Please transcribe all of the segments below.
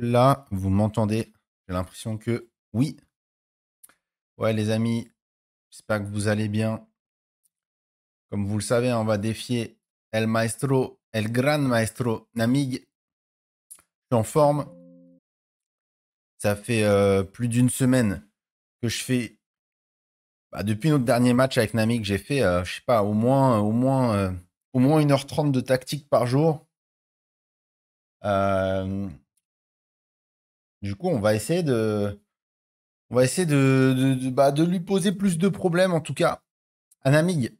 là, vous m'entendez J'ai l'impression que oui. Ouais, les amis, j'espère que vous allez bien. Comme vous le savez, on va défier El Maestro, El Gran Maestro Namig. Je suis en forme. Ça fait euh, plus d'une semaine que je fais. Bah, depuis notre dernier match avec Namig, j'ai fait, euh, je sais pas, au moins, au moins, euh, au moins 1h30 de tactique par jour. Du coup, on va essayer de, on va essayer de, de, bah, lui poser plus de problèmes, en tout cas. Anamig.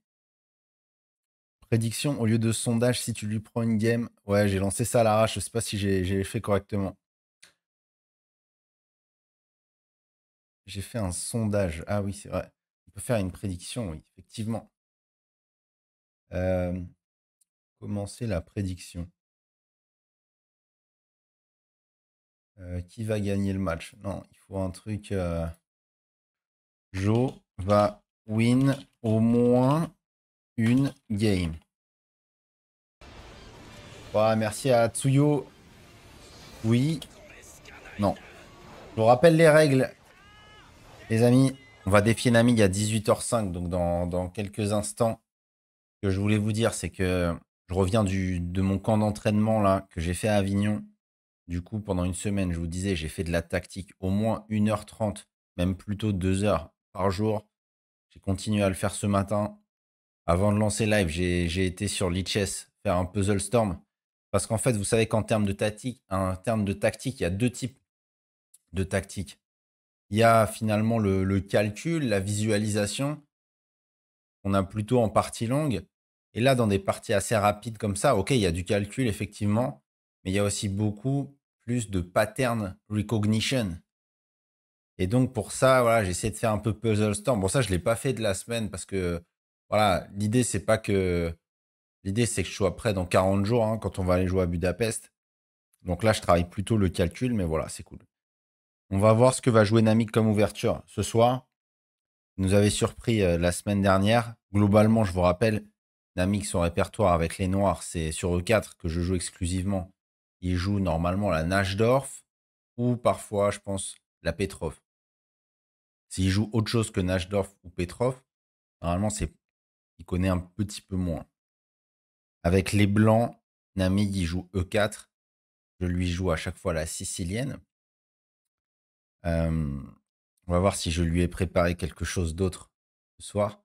Prédiction au lieu de sondage si tu lui prends une game. Ouais, j'ai lancé ça à l'arrache. Je sais pas si j'ai fait correctement. J'ai fait un sondage. Ah oui, c'est vrai. On peut faire une prédiction, oui, effectivement. Euh, commencer la prédiction. Euh, qui va gagner le match Non, il faut un truc. Euh... Joe va win au moins une game. merci à Tsuyo. Oui. Non. Je vous rappelle les règles. Les amis, on va défier Nami à 18h05, donc dans, quelques instants. Ce que je voulais vous dire, c'est que je reviens de mon camp d'entraînement là que j'ai fait à Avignon. Du coup, pendant une semaine, je vous disais, j'ai fait de la tactique au moins 1h30, même plutôt 2 heures par jour. J'ai continué à le faire ce matin. Avant de lancer live, j'ai été sur Lichess faire un puzzle storm. Parce qu'en fait, vous savez qu'en termes de tactique, de tactique, il y a deux types de tactique. Il y a finalement le, le calcul, la visualisation, On a plutôt en partie longue. Et là, dans des parties assez rapides comme ça, ok, il y a du calcul, effectivement, mais il y a aussi beaucoup de pattern recognition. Et donc pour ça, voilà, j'essaie de faire un peu puzzle storm. Bon, ça, je l'ai pas fait de la semaine parce que voilà, l'idée, c'est pas que. L'idée, c'est que je sois prêt dans 40 jours hein, quand on va aller jouer à Budapest. Donc là, je travaille plutôt le calcul, mais voilà, c'est cool. On va voir ce que va jouer Namik comme ouverture. Ce soir, nous avait surpris euh, la semaine dernière. Globalement, je vous rappelle, Namik, son répertoire avec les noirs, c'est sur E4 que je joue exclusivement il joue normalement la Nashdorf ou parfois, je pense, la Petrov. S'il joue autre chose que Nashdorf ou Petrov, normalement, c'est il connaît un petit peu moins. Avec les Blancs, Nami, il joue E4. Je lui joue à chaque fois la sicilienne. on va voir si je lui ai préparé quelque chose d'autre ce soir.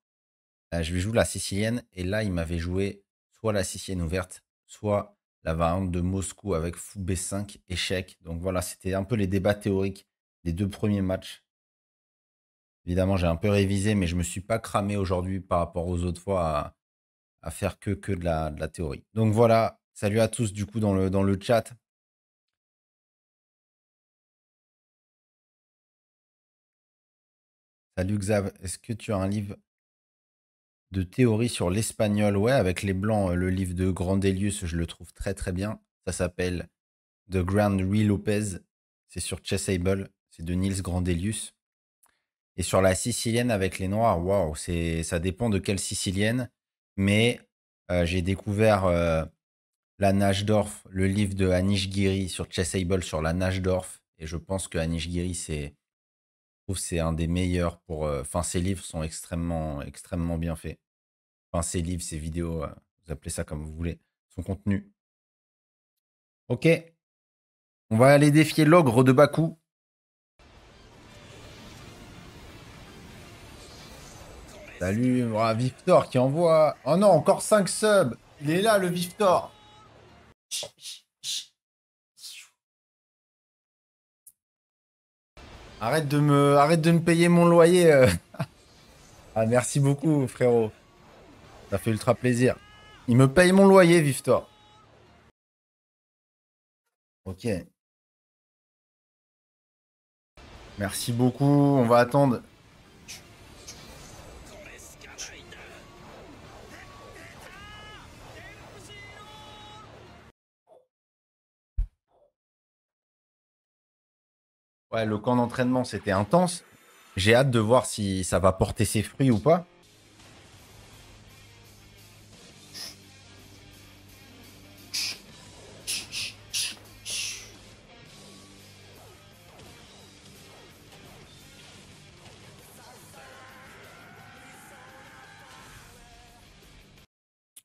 je lui joue la sicilienne et là, il m'avait joué soit la sicilienne ouverte, soit la variante de Moscou avec fou B5, échec. Donc voilà, c'était un peu les débats théoriques des deux premiers matchs. Évidemment, j'ai un peu révisé, mais je ne me suis pas cramé aujourd'hui par rapport aux autres fois à, faire que, que de, la, théorie. Donc voilà, salut à tous du coup dans le, dans le chat. Salut Xav, est-ce que tu as un livre de théorie sur l'espagnol, ouais, avec les blancs. Euh, le livre de Grandelius, je le trouve très très bien. Ça s'appelle The Grand Ruy Lopez. C'est sur Chessable. C'est de Nils Grandelius. Et sur la sicilienne avec les noirs, waouh, ça dépend de quelle sicilienne. Mais euh, j'ai découvert euh, la Nashdorf, le livre de Anish Giri sur Chessable sur la Nashdorf. Et je pense que Anish Giri, c'est. trouve c'est un des meilleurs pour. Enfin, ses livres sont extrêmement, extrêmement bien faits enfin ses livres, ses vidéos, euh, vous appelez ça comme vous voulez, son contenu. Ok. On va aller défier l'ogre de Bakou. Salut, oh, Victor qui envoie. Oh non, encore 5 subs. Il est là, le Victor. Arrête de me, arrête de me payer mon loyer. Euh. ah, merci beaucoup, frérot. Ça fait ultra plaisir. Il me paye mon loyer, toi. Ok. Merci beaucoup. On va attendre. Ouais, le camp d'entraînement, c'était intense. J'ai hâte de voir si ça va porter ses fruits ou pas.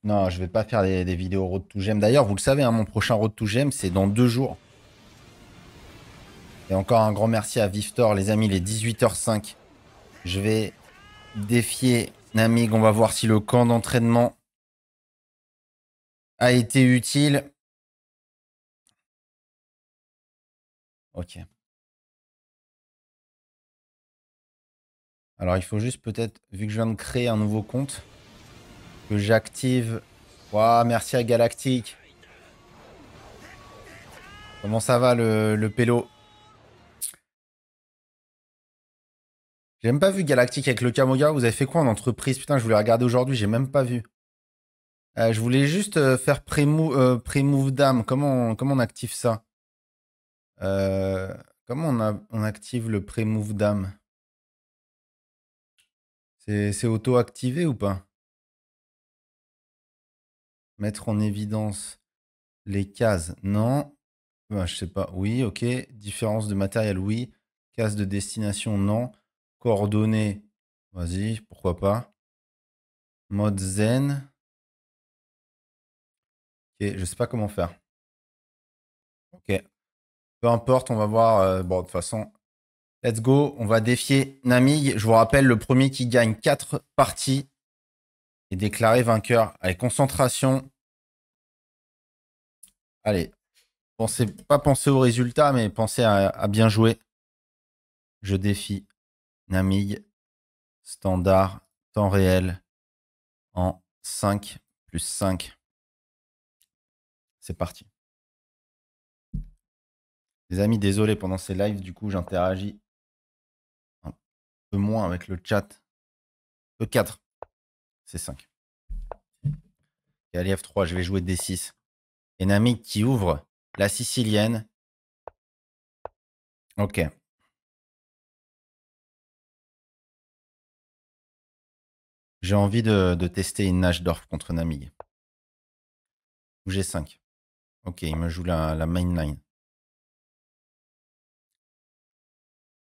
Non, je vais pas faire des, vidéos road to gem. D'ailleurs, vous le savez, hein, mon prochain road to gem, c'est dans deux jours. Et encore un grand merci à Viftor, les amis, les 18h05. Je vais défier Namig. On va voir si le camp d'entraînement a été utile. Ok. Alors, il faut juste peut-être, vu que je viens de créer un nouveau compte, que j'active. Waouh, merci à Galactique. Comment ça va le, le pélo J'ai même pas vu Galactique avec le Kamoga. Vous avez fait quoi en entreprise Putain, je voulais regarder aujourd'hui, j'ai même pas vu. Euh, je voulais juste euh, faire euh, pré-move dame. Comment comment on active ça Comment on, active le pré-move dame C'est auto-activé ou pas Mettre en évidence les cases, non. Je bah, je sais pas, oui, ok. Différence de matériel, oui. Case de destination, non. Coordonnées, vas-y, pourquoi pas. Mode zen. Ok, je sais pas comment faire. Ok. Peu importe, on va voir. Euh, bon, de toute façon, let's go. On va défier Namig. Je vous rappelle, le premier qui gagne 4 parties et déclaré vainqueur. avec concentration. Allez, pensez, pas penser au résultat, mais pensez à, bien jouer. Je défie Namig, standard, temps réel, en 5 plus 5. C'est parti. Les amis, désolé, pendant ces lives, du coup, j'interagis un peu moins avec le chat. le 4 c'est 5. Allez, F3, je vais jouer D6. Et Namig qui ouvre la sicilienne. Ok. J'ai envie de, de, tester une Nashdorf contre Namig. G5. Ok, il me joue la, mainline.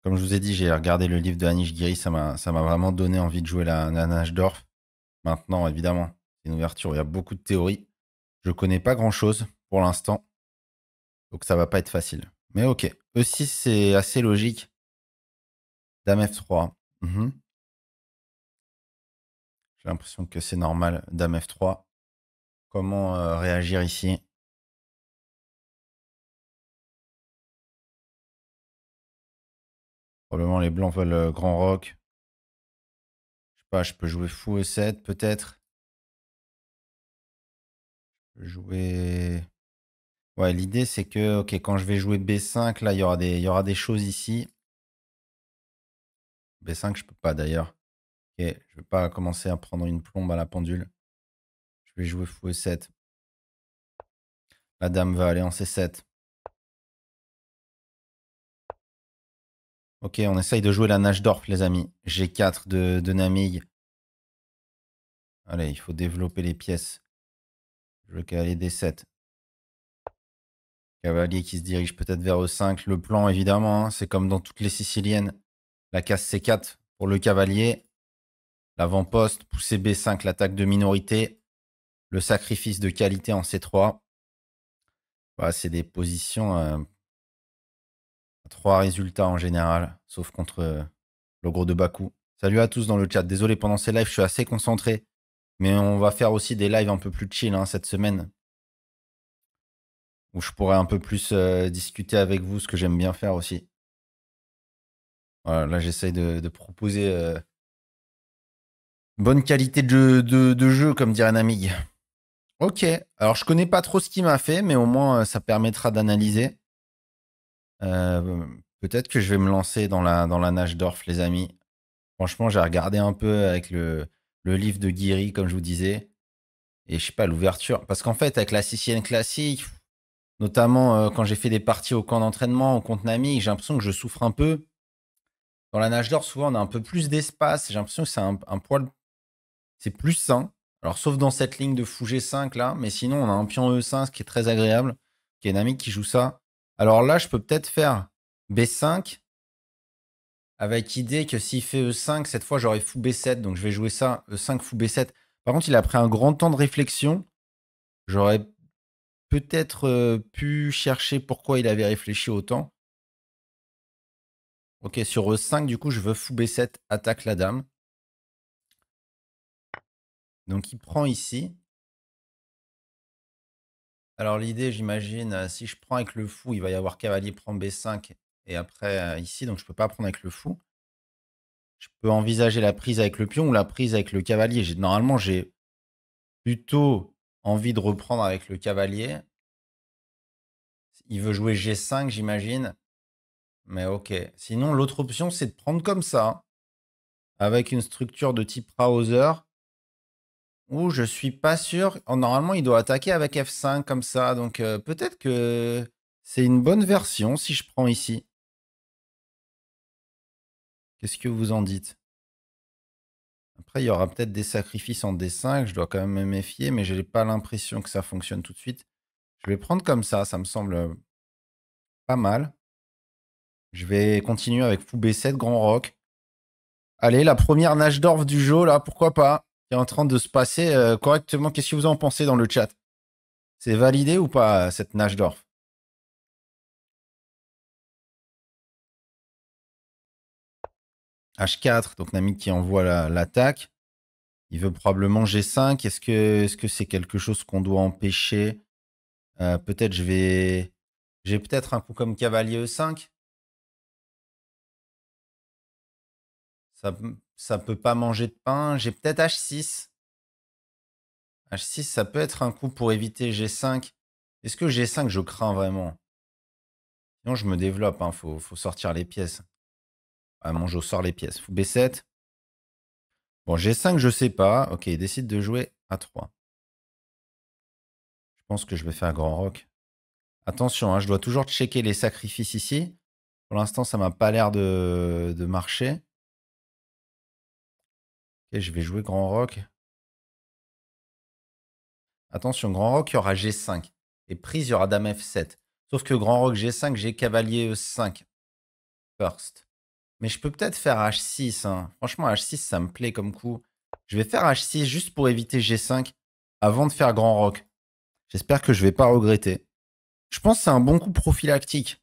Comme je vous ai dit, j'ai regardé le livre de Anish Giri, ça m'a vraiment donné envie de jouer la, la Nashdorf. Maintenant, évidemment, c'est une ouverture, il y a beaucoup de théories. Je connais pas grand-chose pour l'instant, donc ça va pas être facile. Mais ok, E6, c'est assez logique. Dame F3. Mhm. J'ai l'impression que c'est normal, Dame F3. Comment euh, réagir ici Probablement les blancs veulent euh, grand rock pas, je peux jouer fou E7 peut-être. Je peux jouer. Ouais, l'idée c'est que quand je vais jouer B5, là, il y aura des, y aura des choses ici. B5, je peux pas d'ailleurs. Ok, je vais pas commencer à prendre une plombe à la pendule. Je vais jouer fou E7. La dame va aller en C7. Ok, on essaye de jouer la nage d'orf, les amis. G4 de, de Namig. Allez, il faut développer les pièces. Le cavalier D7. Cavalier qui se dirige peut-être vers E5. Le plan, évidemment, hein, c'est comme dans toutes les Siciliennes. La casse C4 pour le cavalier. L'avant-poste, pousser B5, l'attaque de minorité. Le sacrifice de qualité en C3. Voilà, bah, c'est des positions... Euh, Trois résultats en général, sauf contre euh, le gros de Baku. Salut à tous dans le chat. Désolé, pendant ces lives, je suis assez concentré. Mais on va faire aussi des lives un peu plus chill hein, cette semaine. Où je pourrais un peu plus euh, discuter avec vous, ce que j'aime bien faire aussi. Voilà, là, j'essaye de, proposer une euh, bonne qualité de jeu, comme dirait Namig. Ok, alors je connais pas trop ce qui m'a fait, mais au moins ça permettra d'analyser. Peut-être que je vais me lancer dans la, dans la nage d'orf, les amis. Franchement, j'ai regardé un peu avec le, le livre de Guiri, comme je vous disais. Et je sais pas, l'ouverture. Parce qu'en fait, avec la sicilienne classique, notamment quand j'ai fait des parties au camp d'entraînement, au compte Nami, j'ai l'impression que je souffre un peu. Dans la nage d'or, souvent, on a un peu plus d'espace. J'ai l'impression que c'est un, poil. C'est plus sain. Alors, sauf dans cette ligne de fou 5 là, mais sinon, on a un pion E5 qui est très agréable. Qui est Nami qui joue ça. Alors là, je peux peut-être faire B5 avec idée que s'il fait E5, cette fois, j'aurais fou B7. Donc je vais jouer ça, E5, fou B7. Par contre, il a pris un grand temps de réflexion. J'aurais peut-être euh, pu chercher pourquoi il avait réfléchi autant. Ok, sur E5, du coup, je veux fou B7, attaque la dame. Donc il prend ici. Alors l'idée, j'imagine, euh, si je prends avec le fou, il va y avoir cavalier prend B5 et après euh, ici, donc je peux pas prendre avec le fou. Je peux envisager la prise avec le pion ou la prise avec le cavalier. Normalement, j'ai plutôt envie de reprendre avec le cavalier. Il veut jouer G5, j'imagine. Mais ok. Sinon, l'autre option, c'est de prendre comme ça, hein, avec une structure de type Hauser Ouh, je suis pas sûr. Oh, normalement, il doit attaquer avec F5 comme ça. Donc euh, peut-être que c'est une bonne version si je prends ici. Qu'est-ce que vous en dites Après, il y aura peut-être des sacrifices en D5. Je dois quand même me méfier, mais je n'ai pas l'impression que ça fonctionne tout de suite. Je vais prendre comme ça. Ça me semble pas mal. Je vais continuer avec Fou B7, Grand Rock. Allez, la première nage d'orf du jeu, là, pourquoi pas est en train de se passer euh, correctement. Qu'est-ce que vous en pensez dans le chat C'est validé ou pas euh, cette Nashdorf H4, donc Nami qui envoie l'attaque. il veut probablement G5. Est-ce que est -ce que c'est quelque chose qu'on doit empêcher euh, Peut-être je vais... J'ai peut-être un coup comme cavalier E5. Ça ça ne peut pas manger de pain. J'ai peut-être H6. H6, ça peut être un coup pour éviter G5. Est-ce que G5, je crains vraiment Sinon, je me développe. Il hein, Faut, sortir les pièces. Ah, mon jeu sors les pièces. Fou B7. Bon, G5, je sais pas. Ok, il décide de jouer A3. Je pense que je vais faire grand rock. Attention, hein, je dois toujours checker les sacrifices ici. Pour l'instant, ça m'a pas l'air de marcher. Ok, je vais jouer Grand Rock. Attention, Grand Rock, il y aura G5. Et prise, il y aura Dame F7. Sauf que Grand Rock G5, j'ai Cavalier E5. First. Mais je peux peut-être faire H6. Hein. Franchement, H6, ça me plaît comme coup. Je vais faire H6 juste pour éviter G5 avant de faire Grand Rock. J'espère que je ne vais pas regretter. Je pense que c'est un bon coup prophylactique.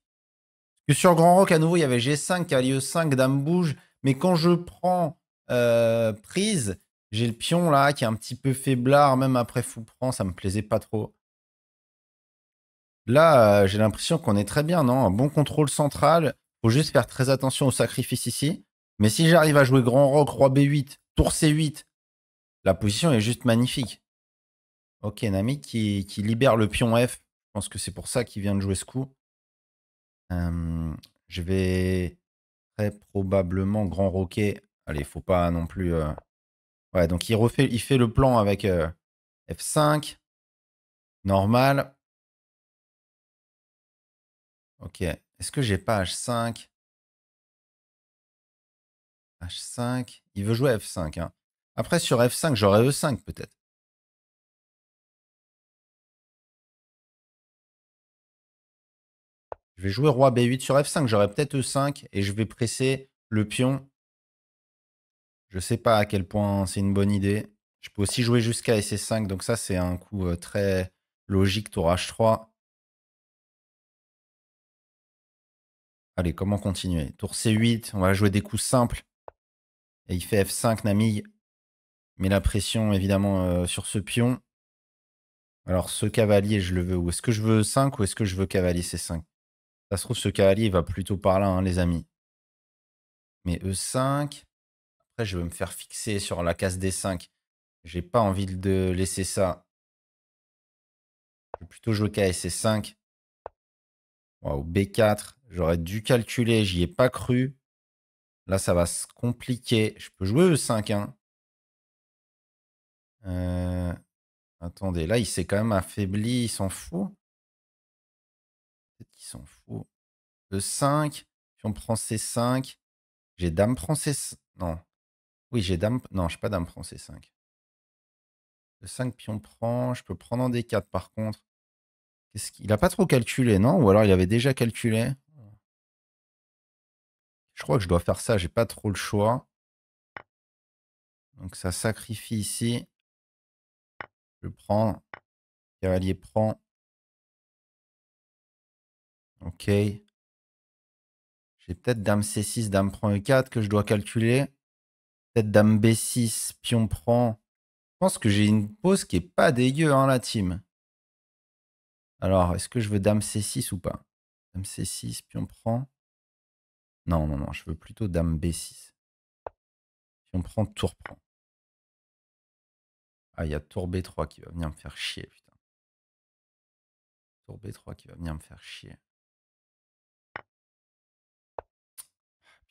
que sur Grand Rock, à nouveau, il y avait G5, Cavalier E5, Dame bouge. Mais quand je prends euh, prise. J'ai le pion là qui est un petit peu faiblard, même après fou prend, ça me plaisait pas trop. Là, euh, j'ai l'impression qu'on est très bien, non Un bon contrôle central. Faut juste faire très attention au sacrifice ici. Mais si j'arrive à jouer grand Rock, roi B8, tour C8, la position est juste magnifique. Ok, Nami qui, qui libère le pion F. Je pense que c'est pour ça qu'il vient de jouer ce coup. Euh, je vais très probablement grand roquer Allez, il faut pas non plus. Euh, ouais, donc il refait, il fait le plan avec euh, F5. Normal. Ok. Est-ce que j'ai pas H5 H5. Il veut jouer F5. Hein. Après, sur F5, j'aurais E5 peut-être. Je vais jouer roi B8 sur F5. J'aurais peut-être E5 et je vais presser le pion je ne sais pas à quel point c'est une bonne idée. Je peux aussi jouer jusqu'à SC5, donc ça c'est un coup euh, très logique, tour H3. Allez, comment continuer Tour C8, on va jouer des coups simples. Et il fait F5, Namille Mais la pression évidemment euh, sur ce pion. Alors ce cavalier, je le veux où Est-ce que je veux 5 ou est-ce que je veux cavalier C5 Ça se trouve, ce cavalier va plutôt par là, hein, les amis. Mais E5, je vais me faire fixer sur la case des 5. J'ai pas envie de laisser ça. Je vais plutôt jouer KSC5. Waouh, B4. J'aurais dû calculer, j'y ai pas cru. Là, ça va se compliquer. Je peux jouer E5. Hein. Euh, attendez, là, il s'est quand même affaibli. Il s'en fout. Peut-être qu'il s'en fout. E5. Si on prend C5. J'ai dame prend c Non. Oui, j'ai dame. Non, je pas dame prend C5. Le 5 pion prend. Je peux prendre en D4 par contre. Qu'est-ce qu'il a pas trop calculé, non Ou alors il avait déjà calculé. Je crois que je dois faire ça. J'ai pas trop le choix. Donc ça sacrifie ici. Je prends. Cavalier prend. Ok. J'ai peut-être dame C6, dame prend E4 que je dois calculer dame B6, pion prend. Je pense que j'ai une pause qui est pas dégueu, hein, la team. Alors, est-ce que je veux dame C6 ou pas Dame C6, pion prend. Non, non, non, je veux plutôt dame B6. Pion prend, tour prend. Ah, il y a tour B3 qui va venir me faire chier, putain. Tour B3 qui va venir me faire chier. Ah,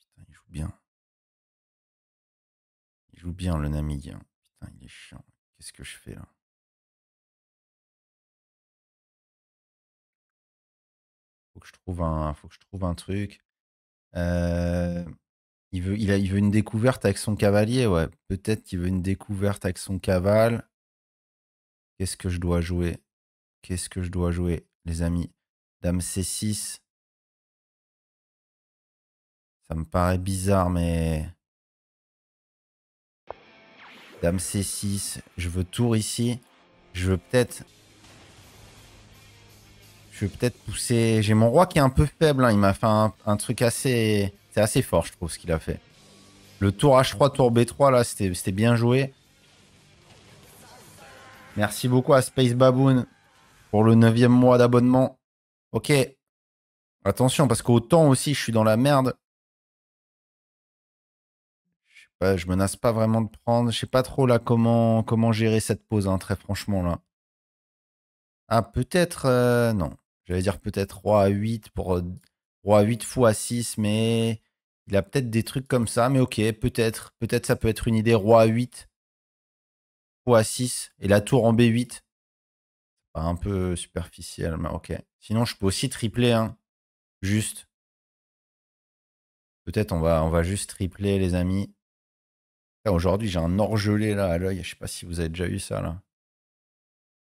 putain, il joue bien. Il joue bien le Namibien. Putain, il est chiant. Qu'est-ce que je fais là Faut que je trouve un, faut que je trouve un truc. Euh, il, veut, il, a, il veut une découverte avec son cavalier, ouais. Peut-être qu'il veut une découverte avec son caval Qu'est-ce que je dois jouer Qu'est-ce que je dois jouer, les amis Dame C6. Ça me paraît bizarre, mais Dame C6. Je veux tour ici. Je veux peut-être... Je veux peut-être pousser... J'ai mon roi qui est un peu faible. Hein. Il m'a fait un, truc assez... C'est assez fort, je trouve, ce qu'il a fait. Le tour H3, tour B3, là, c'était bien joué. Merci beaucoup à Space Baboon pour le 9 mois d'abonnement. Ok. Attention, parce qu'autant aussi, je suis dans la merde. Je je menace pas vraiment de prendre. Je sais pas trop là comment, comment gérer cette pause, hein, très franchement là. Ah, peut-être. Euh, non. J'allais dire peut-être roi à 8 pour. Euh, roi à 8 fois à 6, mais il a peut-être des trucs comme ça. Mais ok, peut-être. Peut-être ça peut être une idée. Roi à 8, fou à 6 et la tour en B8. Pas un peu superficiel, mais ok. Sinon, je peux aussi tripler. Hein. Juste. Peut-être on va, on va juste tripler, les amis. Aujourd'hui, j'ai un orgelé là à l'œil. Je sais pas si vous avez déjà eu ça là.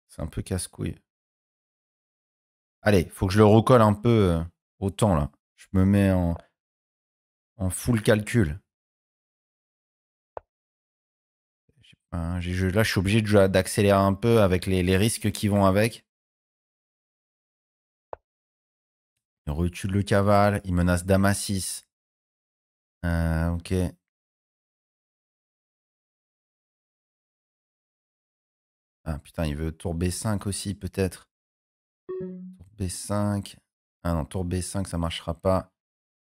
C'est un peu casse-couille. Allez, faut que je le recolle un peu euh, au temps là. Je me mets en, en full calcul. Hein, là, je suis obligé d'accélérer un peu avec les, risques qui vont avec. Il retue le caval, il menace Damasis. Euh, ok, Ah putain, il veut tour B5 aussi, peut-être. Tour B5. Ah non, tour B5, ça marchera pas.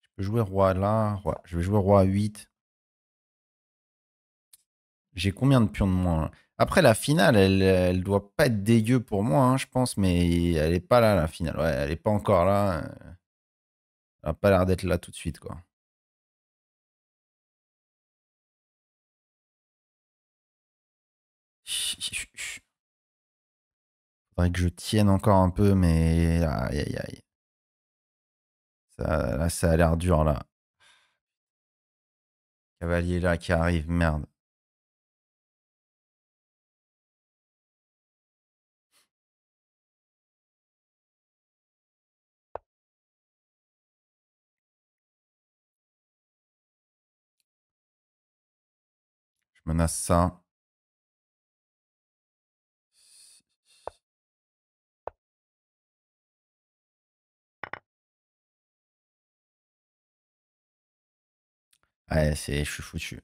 Je peux jouer roi là. Roi. Je vais jouer roi 8 J'ai combien de pions de moins Après, la finale, elle, elle doit pas être dégueu pour moi, hein, je pense, mais elle est pas là, la finale. Ouais, elle est pas encore là. Euh. Elle a pas l'air d'être là tout de suite, quoi faudrait que je tienne encore un peu, mais aïe aïe aïe. là, ça a l'air dur là. Cavalier là qui arrive, merde. Je menace ça. je suis foutu.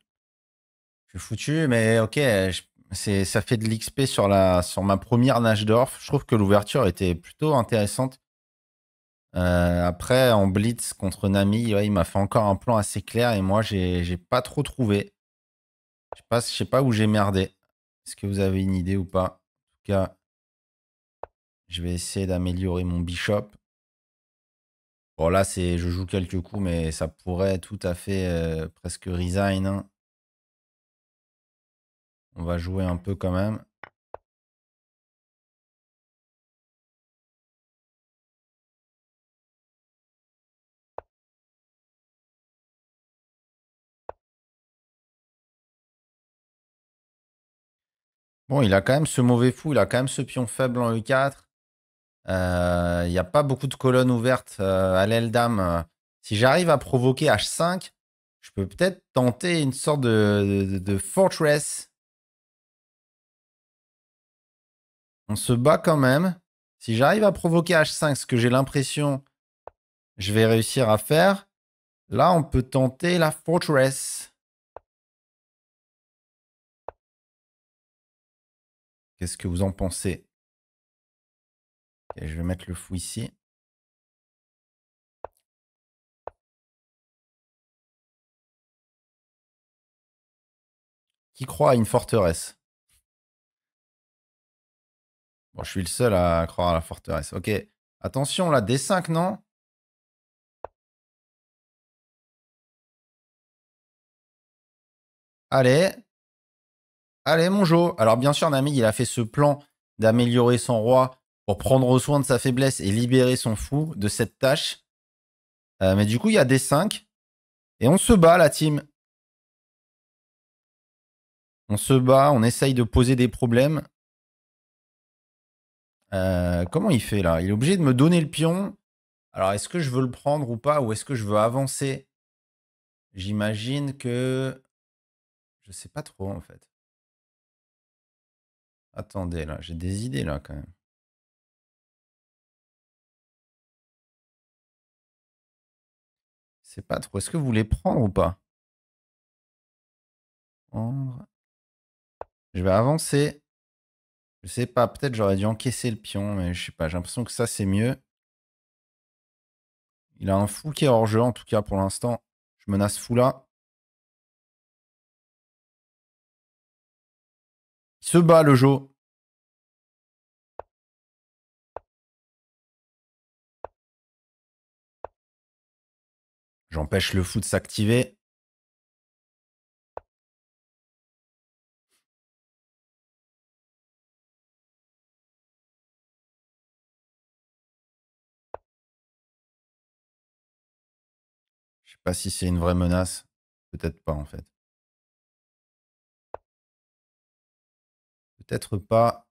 Je suis foutu, mais ok, euh, ça fait de l'XP sur, ma première nage d'orf. Je trouve que l'ouverture était plutôt intéressante. Euh, après, en blitz contre Nami, il m'a fait encore un plan assez clair et moi, j'ai, j'ai pas trop trouvé. Je ne sais pas où j'ai merdé. Est-ce que vous avez une idée ou pas En tout cas, je vais essayer d'améliorer mon bishop là, c'est, je joue quelques coups, mais ça pourrait tout à fait euh, presque resign. Hein. On va jouer un peu quand même. Bon, il a quand même ce mauvais fou, il a quand même ce pion faible en E4. Il euh, n'y a pas beaucoup de colonnes ouvertes euh, à l'aile dame. Si j'arrive à provoquer H5, je peux peut-être tenter une sorte de, de fortress. On se bat quand même. Si j'arrive à provoquer H5, ce que j'ai l'impression je vais réussir à faire, là on peut tenter la fortress. Qu'est-ce que vous en pensez je vais mettre le fou ici. Qui croit à une forteresse Bon, je suis le seul à croire à la forteresse. Ok. Attention, là, D5, non Allez. Allez, mon Jo. Alors, bien sûr, Nami, il a fait ce plan d'améliorer son roi pour prendre soin de sa faiblesse et libérer son fou de cette tâche. Euh, mais du coup, il y a des 5. Et on se bat, la team. On se bat, on essaye de poser des problèmes. Euh, comment il fait là Il est obligé de me donner le pion. Alors, est-ce que je veux le prendre ou pas Ou est-ce que je veux avancer J'imagine que... Je sais pas trop en fait. Attendez là, j'ai des idées là quand même. sais pas trop. Est-ce que vous voulez prendre ou pas Je vais avancer. Je sais pas, peut-être j'aurais dû encaisser le pion, mais je sais pas. J'ai l'impression que ça, c'est mieux. Il a un fou qui est hors jeu, en tout cas, pour l'instant. Je menace fou là. Il se bat, le jeu. J'empêche le foot de s'activer. Je sais pas si c'est une vraie menace. Peut-être pas en fait. Peut-être pas.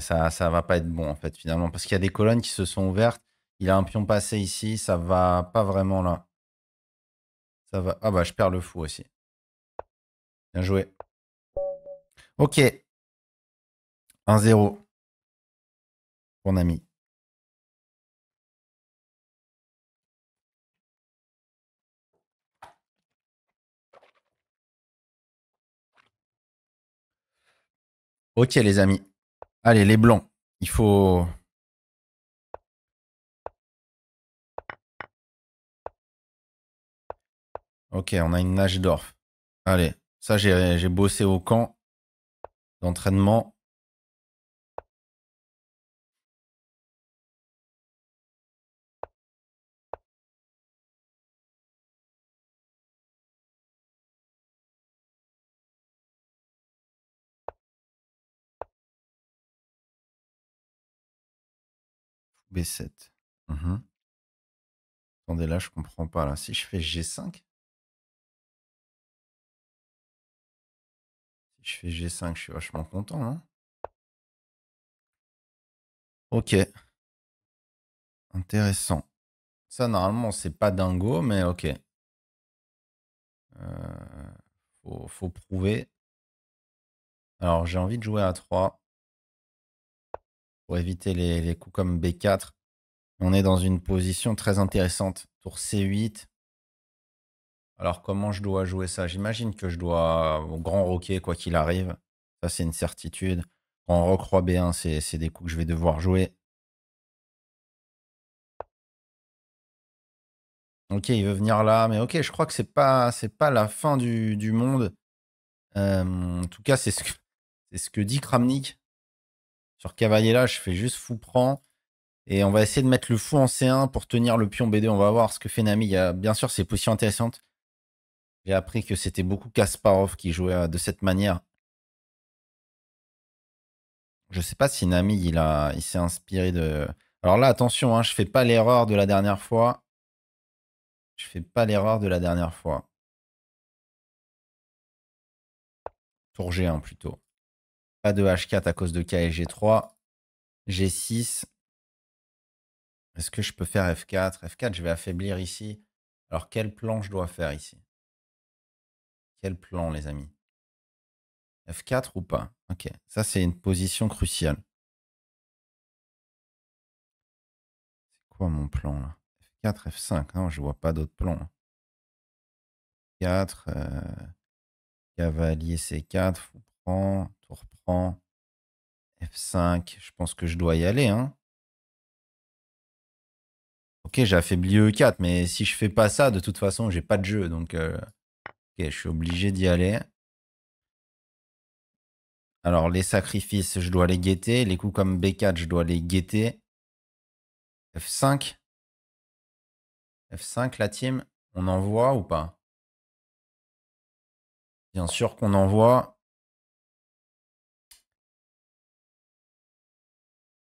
ça, ça va pas être bon en fait finalement parce qu'il y a des colonnes qui se sont ouvertes. Il a un pion passé ici, ça va pas vraiment là. Ça va. Ah bah je perds le fou aussi. Bien joué. Ok. 1-0. Mon ami. Ok les amis. Allez, les blancs. Il faut... Ok, on a une nage Allez, ça j'ai bossé au camp d'entraînement. B7. Mmh Attendez, là, je comprends pas. Là. Si je fais G5, si je fais G5, je suis vachement content. Hein. ok. Intéressant. Ça, normalement, c'est pas dingo, mais ok. Euh, faut, faut, prouver. Alors, j'ai envie de jouer à 3 pour éviter les, coups comme B4. On est dans une position très intéressante. Tour C8. Alors, comment je dois jouer ça J'imagine que je dois au grand roquet, quoi qu'il arrive. Ça, c'est une certitude. Grand roc, B1, c'est des coups que je vais devoir jouer. Ok, il veut venir là, mais ok, je crois que c'est pas c'est pas la fin du, monde. Euh, en tout cas, c'est c'est ce que dit Kramnik. Sur cavalier là, je fais juste fou prend. Et on va essayer de mettre le fou en C1 pour tenir le pion B2. On va voir ce que fait Nami. Il a, bien sûr, c'est position intéressante. J'ai appris que c'était beaucoup Kasparov qui jouait euh, de cette manière. Je ne sais pas si Nami il, a, il s'est inspiré de. Alors là, attention, je hein, je fais pas l'erreur de la dernière fois. Je fais pas l'erreur de la dernière fois. Tour G1 plutôt. Pas de H4 à cause de K et G3. G6. Est-ce que je peux faire F4 F4, je vais affaiblir ici. Alors, quel plan je dois faire ici Quel plan, les amis F4 ou pas Ok, ça c'est une position cruciale. C'est quoi mon plan là F4, F5, non, je vois pas d'autre plan. 4 euh, cavalier C4, vous prend, on reprend. F5, je pense que je dois y aller. Hein. Ok, j'ai affaibli E4, mais si je fais pas ça, de toute façon, j'ai pas de jeu. Donc, euh, je suis obligé d'y aller. Alors, les sacrifices, je dois les guetter. Les coups comme B4, je dois les guetter. F5. F5, la team, on envoie ou pas Bien sûr qu'on envoie.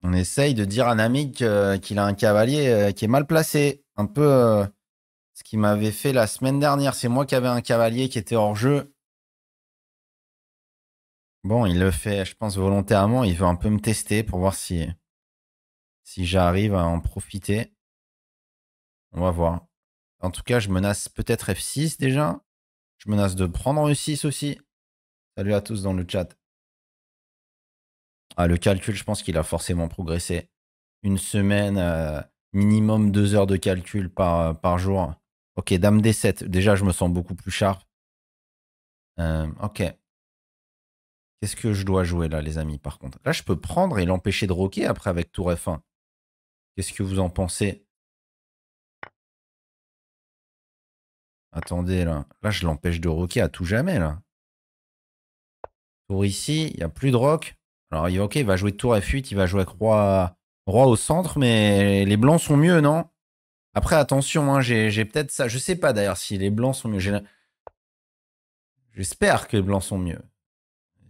On essaye de dire à Namik euh, qu'il a un cavalier euh, qui est mal placé. Un peu euh, ce qui m'avait fait la semaine dernière. C'est moi qui avais un cavalier qui était hors jeu. Bon, il le fait, je pense, volontairement. Il veut un peu me tester pour voir si, si j'arrive à en profiter. On va voir. En tout cas, je menace peut-être F6 déjà. Je menace de prendre E6 aussi. Salut à tous dans le chat. Ah, le calcul, je pense qu'il a forcément progressé. Une semaine, euh, minimum deux heures de calcul par, euh, par jour. Ok, dame D7. Déjà, je me sens beaucoup plus sharp. Euh, ok. Qu'est-ce que je dois jouer là, les amis, par contre Là, je peux prendre et l'empêcher de roquer après avec tour F1. Qu'est-ce que vous en pensez Attendez, là. Là, je l'empêche de roquer à tout jamais, là. Tour ici, il n'y a plus de rock. Alors, il, ok, il va jouer tour F8, il va jouer avec roi, au centre, mais les blancs sont mieux, non Après, attention, hein, j'ai peut-être ça. Je sais pas d'ailleurs si les blancs sont mieux. J'espère que les blancs sont mieux.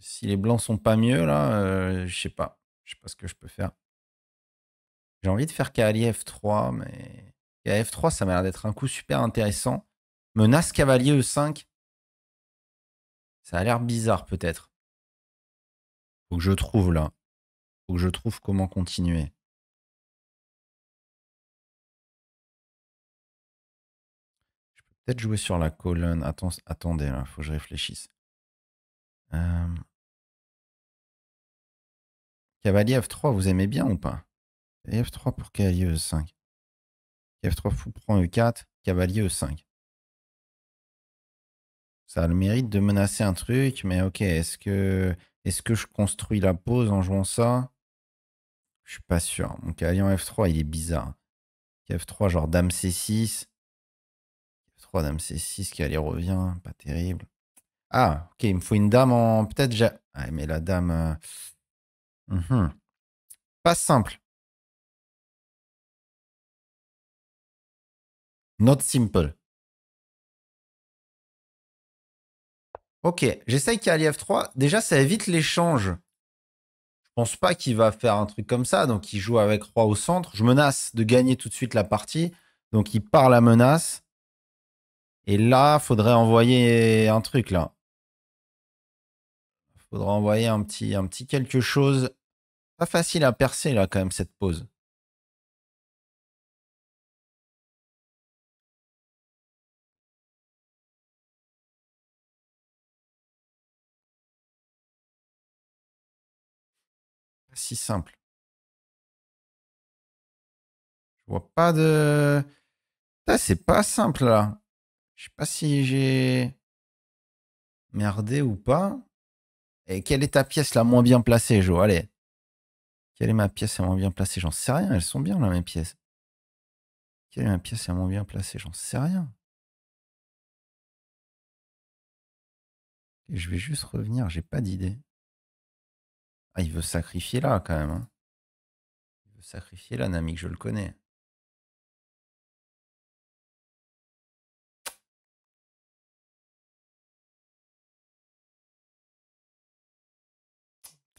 Si les blancs sont pas mieux, là, euh, je sais pas. Je sais pas ce que je peux faire. J'ai envie de faire cavalier F3, mais F3, ça m'a l'air d'être un coup super intéressant. Menace cavalier E5. Ça a l'air bizarre peut-être. Faut que je trouve là. Faut que je trouve comment continuer. Je peux peut-être jouer sur la colonne. Attends, attendez là, faut que je réfléchisse. Euh. Cavalier F3, vous aimez bien ou pas F3 pour cavalier E5. F3 fou prend E4, cavalier E5. Ça a le mérite de menacer un truc, mais ok, est-ce que est-ce que je construis la pause en jouant ça Je suis pas sûr. Mon cavalier en F3, il est bizarre. F3, genre Dame C6. F3, Dame C6, cavalier revient. Pas terrible. Ah, ok, il me faut une dame en. Peut-être j'ai. Ah, mais la dame. Euh, mhm. Pas simple. Not simple. Ok, j'essaye a F3. Déjà, ça évite l'échange. Je pense pas qu'il va faire un truc comme ça. Donc, il joue avec roi au centre. Je menace de gagner tout de suite la partie. Donc, il part la menace. Et là, faudrait envoyer un truc, là. Faudra envoyer un petit, un petit quelque chose. Pas facile à percer, là, quand même, cette pause. si simple. Je vois pas de... Ah, c'est pas simple là. Je sais pas si j'ai merdé ou pas. Et quelle est ta pièce la moins bien placée, Joe Allez. Quelle est ma pièce la moins bien placée J'en sais rien. Elles sont bien là, mes pièces. Quelle est ma pièce la moins bien placée J'en sais rien. je vais juste revenir. J'ai pas d'idée. Ah, il veut sacrifier là quand même. Hein. Il veut sacrifier là, que je le connais.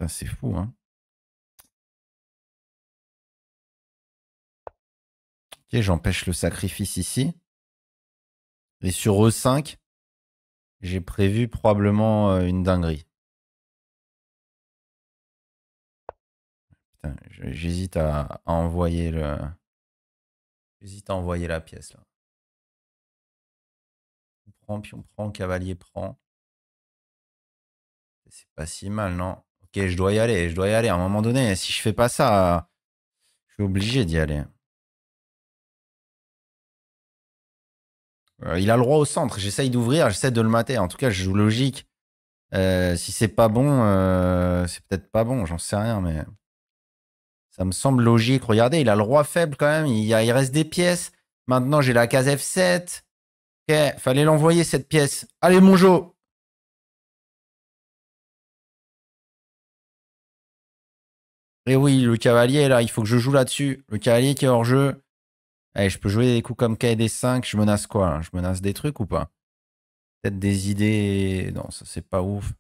C'est fou, hein. Ok, j'empêche le sacrifice ici. Et sur E5, j'ai prévu probablement euh, une dinguerie. j'hésite à, envoyer le. J'hésite à envoyer la pièce là. On prend, puis on prend, cavalier prend. C'est pas si mal, non Ok, je dois y aller, je dois y aller. À un moment donné, si je fais pas ça, je suis obligé d'y aller. Euh, il a le roi au centre. J'essaye d'ouvrir, j'essaie de le mater. En tout cas, je joue logique. Euh, si c'est pas bon, euh, c'est peut-être pas bon, j'en sais rien, mais. Ça me semble logique. Regardez, il a le roi faible quand même. Il, y il reste des pièces. Maintenant, j'ai la case F7. Ok, fallait l'envoyer cette pièce. Allez, mon jeu. Et eh oui, le cavalier, là, il faut que je joue là-dessus. Le cavalier qui est hors jeu. Allez, eh, je peux jouer des coups comme KD5. Je menace quoi hein Je menace des trucs ou pas Peut-être des idées. Non, ça, c'est pas ouf.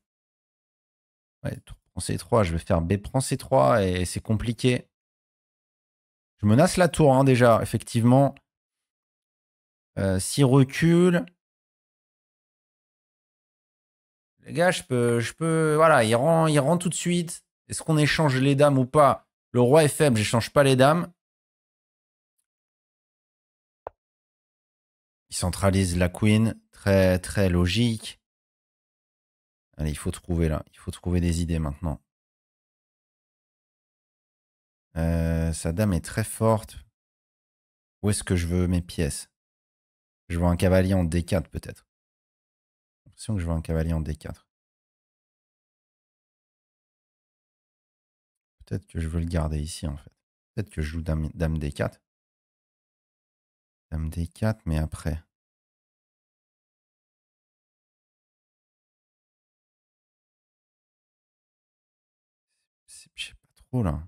Ouais, C3. Je vais faire B prend C3 et c'est compliqué. Je menace la tour, hein, déjà, effectivement. Euh, s'il recule. Les gars, je peux. Je peux voilà, il rend, il rend tout de suite. Est-ce qu'on échange les dames ou pas Le roi est faible, j'échange pas les dames. Il centralise la queen. Très, très logique. Allez, il faut trouver là. Il faut trouver des idées maintenant. Euh, sa dame est très forte. Où est-ce que je veux mes pièces Je vois un cavalier en D4 peut-être. J'ai l'impression que je vois un cavalier en D4. Peut-être que je veux le garder ici en fait. Peut-être que je joue dame, dame D4. Dame D4, mais après. Je sais pas trop là.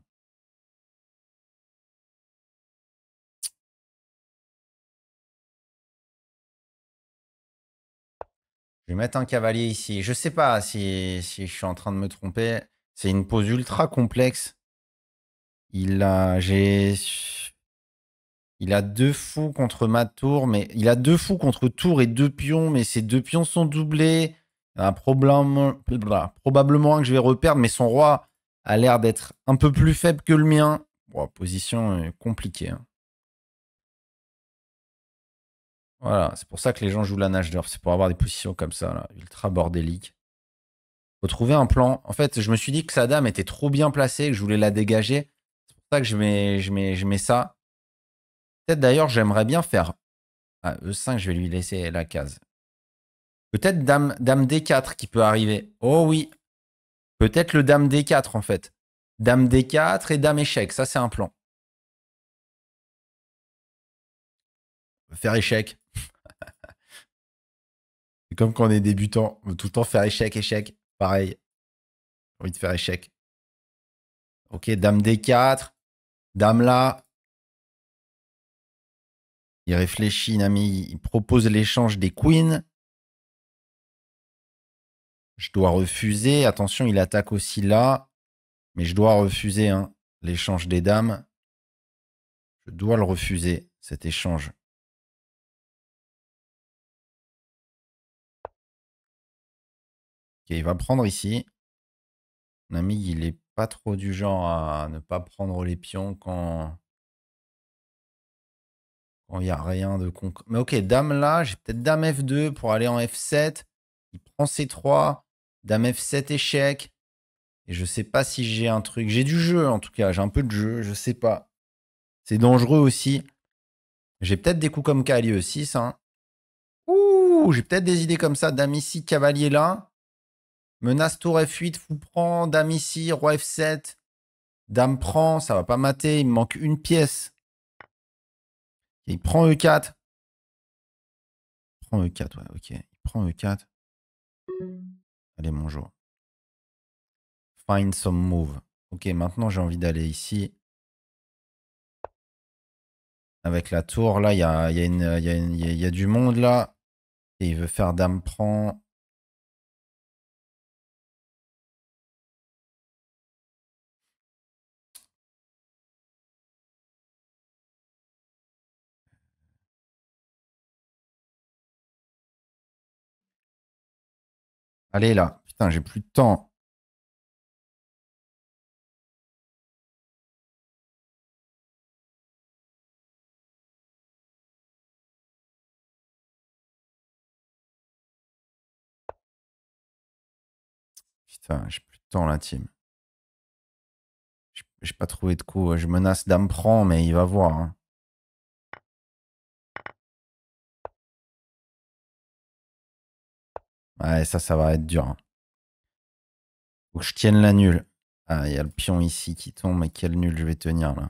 Je vais mettre un cavalier ici. Je sais pas si, je suis en train de me tromper. C'est une pose ultra complexe. Il a, il a deux fous contre ma tour, mais il a deux fous contre tour et deux pions, mais ces deux pions sont doublés. Un problème, probablement un que je vais reperdre, mais son roi a l'air d'être un peu plus faible que le mien. position euh, compliquée. Hein. Voilà, c'est pour ça que les gens jouent la nage d'or. C'est pour avoir des positions comme ça, là, ultra bordélique. Faut trouver un plan. En fait, je me suis dit que sa dame était trop bien placée, que je voulais la dégager. C'est pour ça que je mets, je mets, je ça. Peut-être d'ailleurs, j'aimerais bien faire. Ah, E5, je vais lui laisser la case. Peut-être dame, dame D4 qui peut arriver. Oh oui. Peut-être le dame D4 en fait. Dame D4 et dame échec. Ça, c'est un plan. Faire échec comme quand on est débutant, on veut tout le temps faire échec, échec. Pareil. Envie de faire échec. Ok, dame D4, dame là. Il réfléchit, Nami. Il propose l'échange des queens. Je dois refuser. Attention, il attaque aussi là. Mais je dois refuser hein, l'échange des dames. Je dois le refuser, cet échange. il va prendre ici. Mon ami, il n'est pas trop du genre à ne pas prendre les pions quand il n'y a rien de con. Mais ok, dame là, j'ai peut-être dame F2 pour aller en F7. Il prend C3, dame F7 échec. Et je sais pas si j'ai un truc. J'ai du jeu en tout cas, j'ai un peu de jeu, je sais pas. C'est dangereux aussi. J'ai peut-être des coups comme e 6 hein. Ouh, j'ai peut-être des idées comme ça. Dame ici, cavalier là. Menace tour F8, fou prend, dame ici, roi F7, dame prend, ça va pas mater, il me manque une pièce. il prend E4. Il prend E4, ouais, ok. Il prend E4. Allez, bonjour. Find some move. Ok, maintenant j'ai envie d'aller ici. Avec la tour, là, il y a, y a, du monde là. Et il veut faire dame prend. Allez là, putain, j'ai plus de temps. Putain, j'ai plus de temps la team. J'ai pas trouvé de coup. Je menace prendre, mais il va voir. Hein. Ouais, ça, ça va être dur. Hein. Faut que je tienne la nulle. Ah, il y a le pion ici qui tombe, mais quelle nulle je vais tenir là.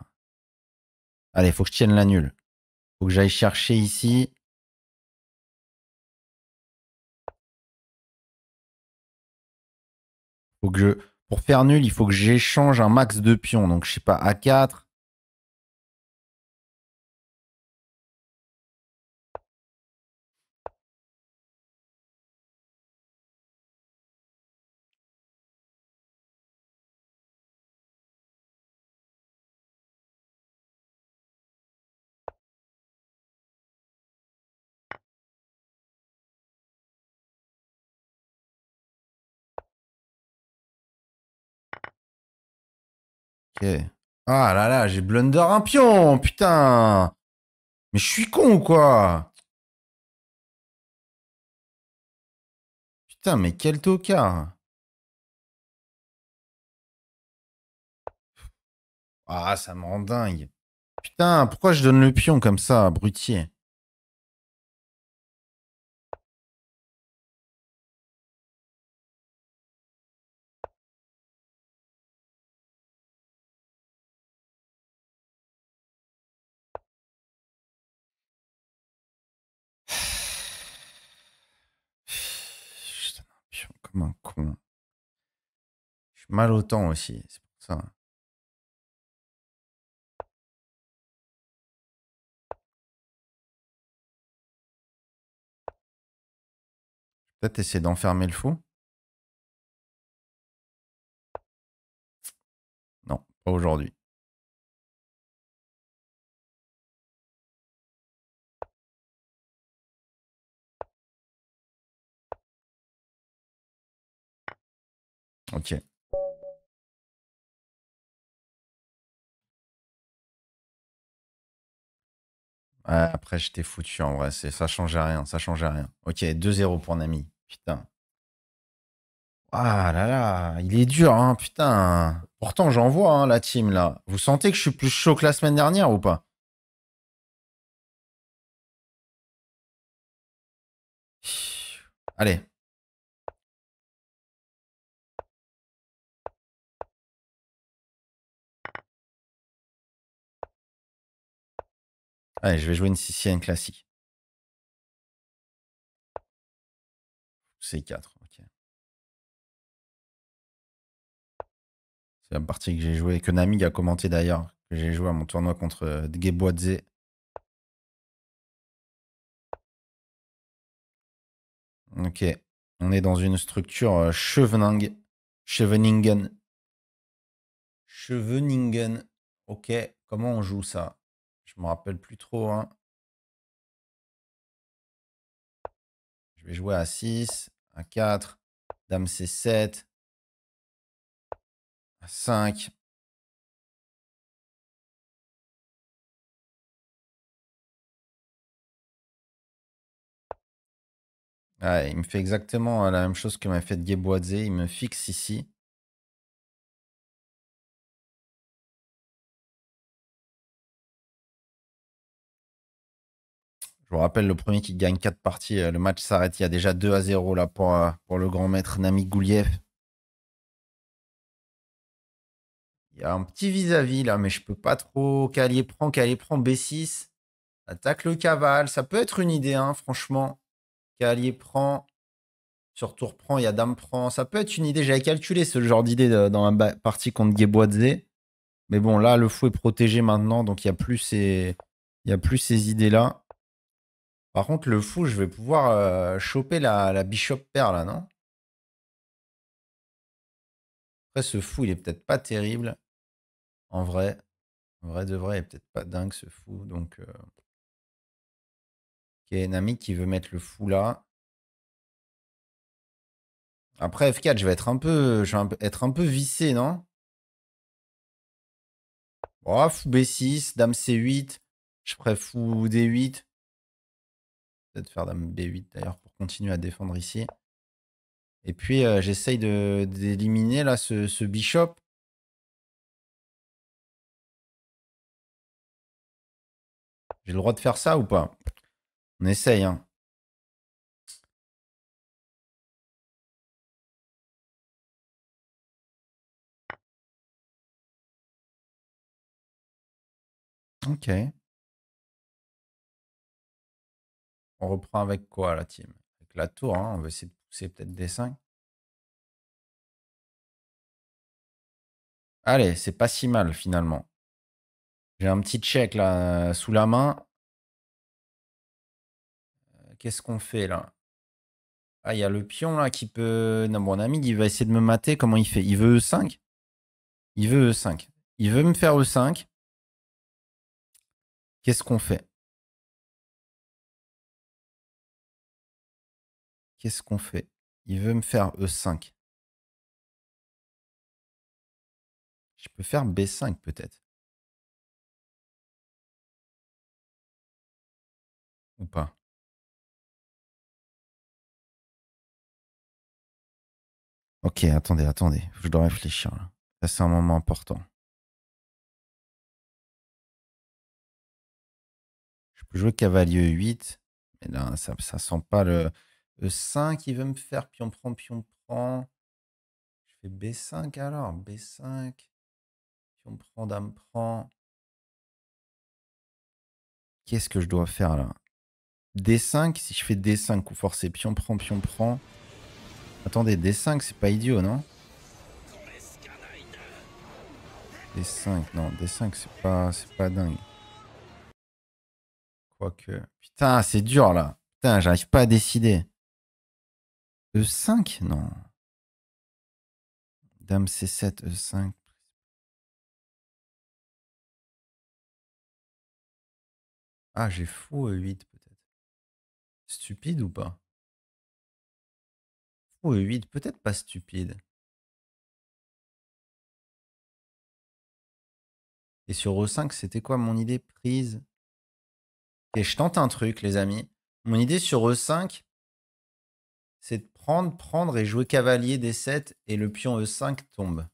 Allez, faut que je tienne la nulle. Faut que j'aille chercher ici. Faut que Pour faire nul, il faut que j'échange un max de pions. Donc je sais pas, A4. Ah là là, j'ai blunder un pion, putain. Mais je suis con ou quoi Putain, mais quel tocard Ah, ça me rend dingue. Putain, pourquoi je donne le pion comme ça, brutier Je suis mal au temps aussi, c'est pour ça. Peut-être essayer d'enfermer le fou. Non, pas aujourd'hui. Ok. après, j'étais foutu en vrai. C'est, ça changeait rien. Ça à rien. Ok, 2-0 pour Nami. Putain. Ah là là, il est dur, hein, putain. Pourtant, j'en vois hein, la team là. Vous sentez que je suis plus chaud que la semaine dernière ou pas Allez, Allez, je vais jouer une Sicilienne classique. C4, ok. C'est la partie que j'ai jouée, que Nami a commenté d'ailleurs, que j'ai joué à mon tournoi contre Dgeboadze. Euh, ok, on est dans une structure euh, Chevening. Cheveningen. Cheveningen. Ok, comment on joue ça je me rappelle plus trop. Hein. Je vais jouer à 6, à 4, Dame C7, à 5. il me fait exactement euh, la même chose que m'a fait Geboadze. Il me fixe ici. Je vous rappelle, le premier qui gagne 4 parties, euh, le match s'arrête. Il y a déjà 2 à 0 là pour, euh, pour le grand maître Nami Gouliev. Il y a un petit vis-à-vis là, mais je peux pas trop. Calier prend, Calier prend B6. Attaque le cavale. Ça peut être une idée, hein, franchement. Calier prend. Sur tour prend, il y a dame prend. Ça peut être une idée. J'avais calculé ce genre d'idée dans la partie contre Guéboisé. Mais bon, là, le fou est protégé maintenant, donc il n'y a plus il y a plus ces idées-là. Par contre, le fou, je vais pouvoir euh, choper la, Bishop Pair, hein, là, non Après, ce fou, il est peut-être pas terrible. En vrai. En vrai de vrai, il est peut-être pas dingue, ce fou. Donc. Euh, ok, Nami qui veut mettre le fou là. Après F4, je vais être un peu, être un peu vissé, non Oh, fou B6, dame C8. Je préfère fou D8 peut-être faire dame B8 d'ailleurs pour continuer à défendre ici. Et puis euh, j'essaye j'essaye d'éliminer là ce, bishop. J'ai le droit de faire ça ou pas On essaye. Hein. Ok. On reprend avec quoi la team Avec la tour, hein, on va essayer de pousser peut-être des 5. Allez, c'est pas si mal finalement. J'ai un petit check là sous la main. Euh, qu'est-ce qu'on fait là Ah, il y a le pion là qui peut. Non, mon ami, il va essayer de me mater. Comment il fait Il veut E5 Il veut E5. Il veut me faire E5. Qu'est-ce qu'on fait Qu'est-ce qu'on fait Il veut me faire E5. Je peux faire B5 peut-être. Ou pas Ok, attendez, attendez. Je dois réfléchir Ça, c'est un moment important. Je peux jouer cavalier 8. Mais là, ça, ça sent pas le. E5, euh, il veut me faire pion, prend, pion, prend. Je fais B5 alors, B5. Pion, prend, dame, prend. Qu'est-ce que je dois faire là D5, si je fais D5 coup forcé, pion, prend, pion, prend. Attendez, D5, c'est pas idiot, non D5, non, D5, c'est pas, pas dingue. Quoique. Putain, c'est dur là. Putain, j'arrive pas à décider. E5 Non. Dame C7, E5. Ah, j'ai fou E8 peut-être. Stupide ou pas Fou E8, peut-être pas stupide. Et sur E5, c'était quoi mon idée prise Et je tente un truc, les amis. Mon idée sur E5, c'est de prendre, prendre et jouer cavalier D7 et le pion E5 tombe.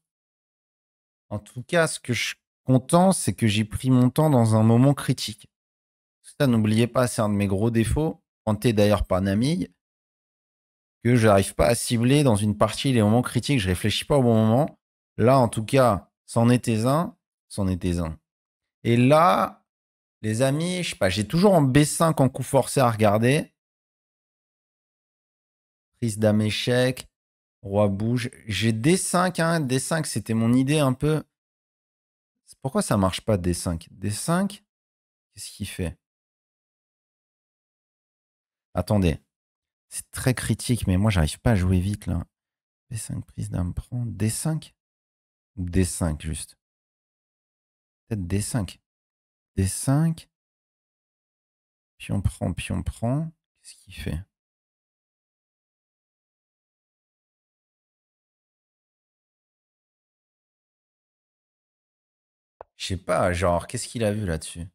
En tout cas, ce que je suis content, c'est que j'ai pris mon temps dans un moment critique. Ça, n'oubliez pas, c'est un de mes gros défauts, hanté d'ailleurs par Namille, que je n'arrive pas à cibler dans une partie les moments critiques. Je réfléchis pas au bon moment. Là, en tout cas, c'en était un, c'en était un. Et là, les amis, je sais pas, j'ai toujours en B5 en coup forcé à regarder prise dame échec, roi bouge. J'ai D5, hein. D5, c'était mon idée un peu. Pourquoi ça marche pas D5 D5, qu'est-ce qu'il fait Attendez. C'est très critique, mais moi, j'arrive pas à jouer vite, là. d 5 prise dame, prend. D5 D5, juste Peut-être D5. D5. on prend, pion prend. Qu'est-ce qu'il fait sais pas, genre, qu'est-ce qu'il a vu là-dessus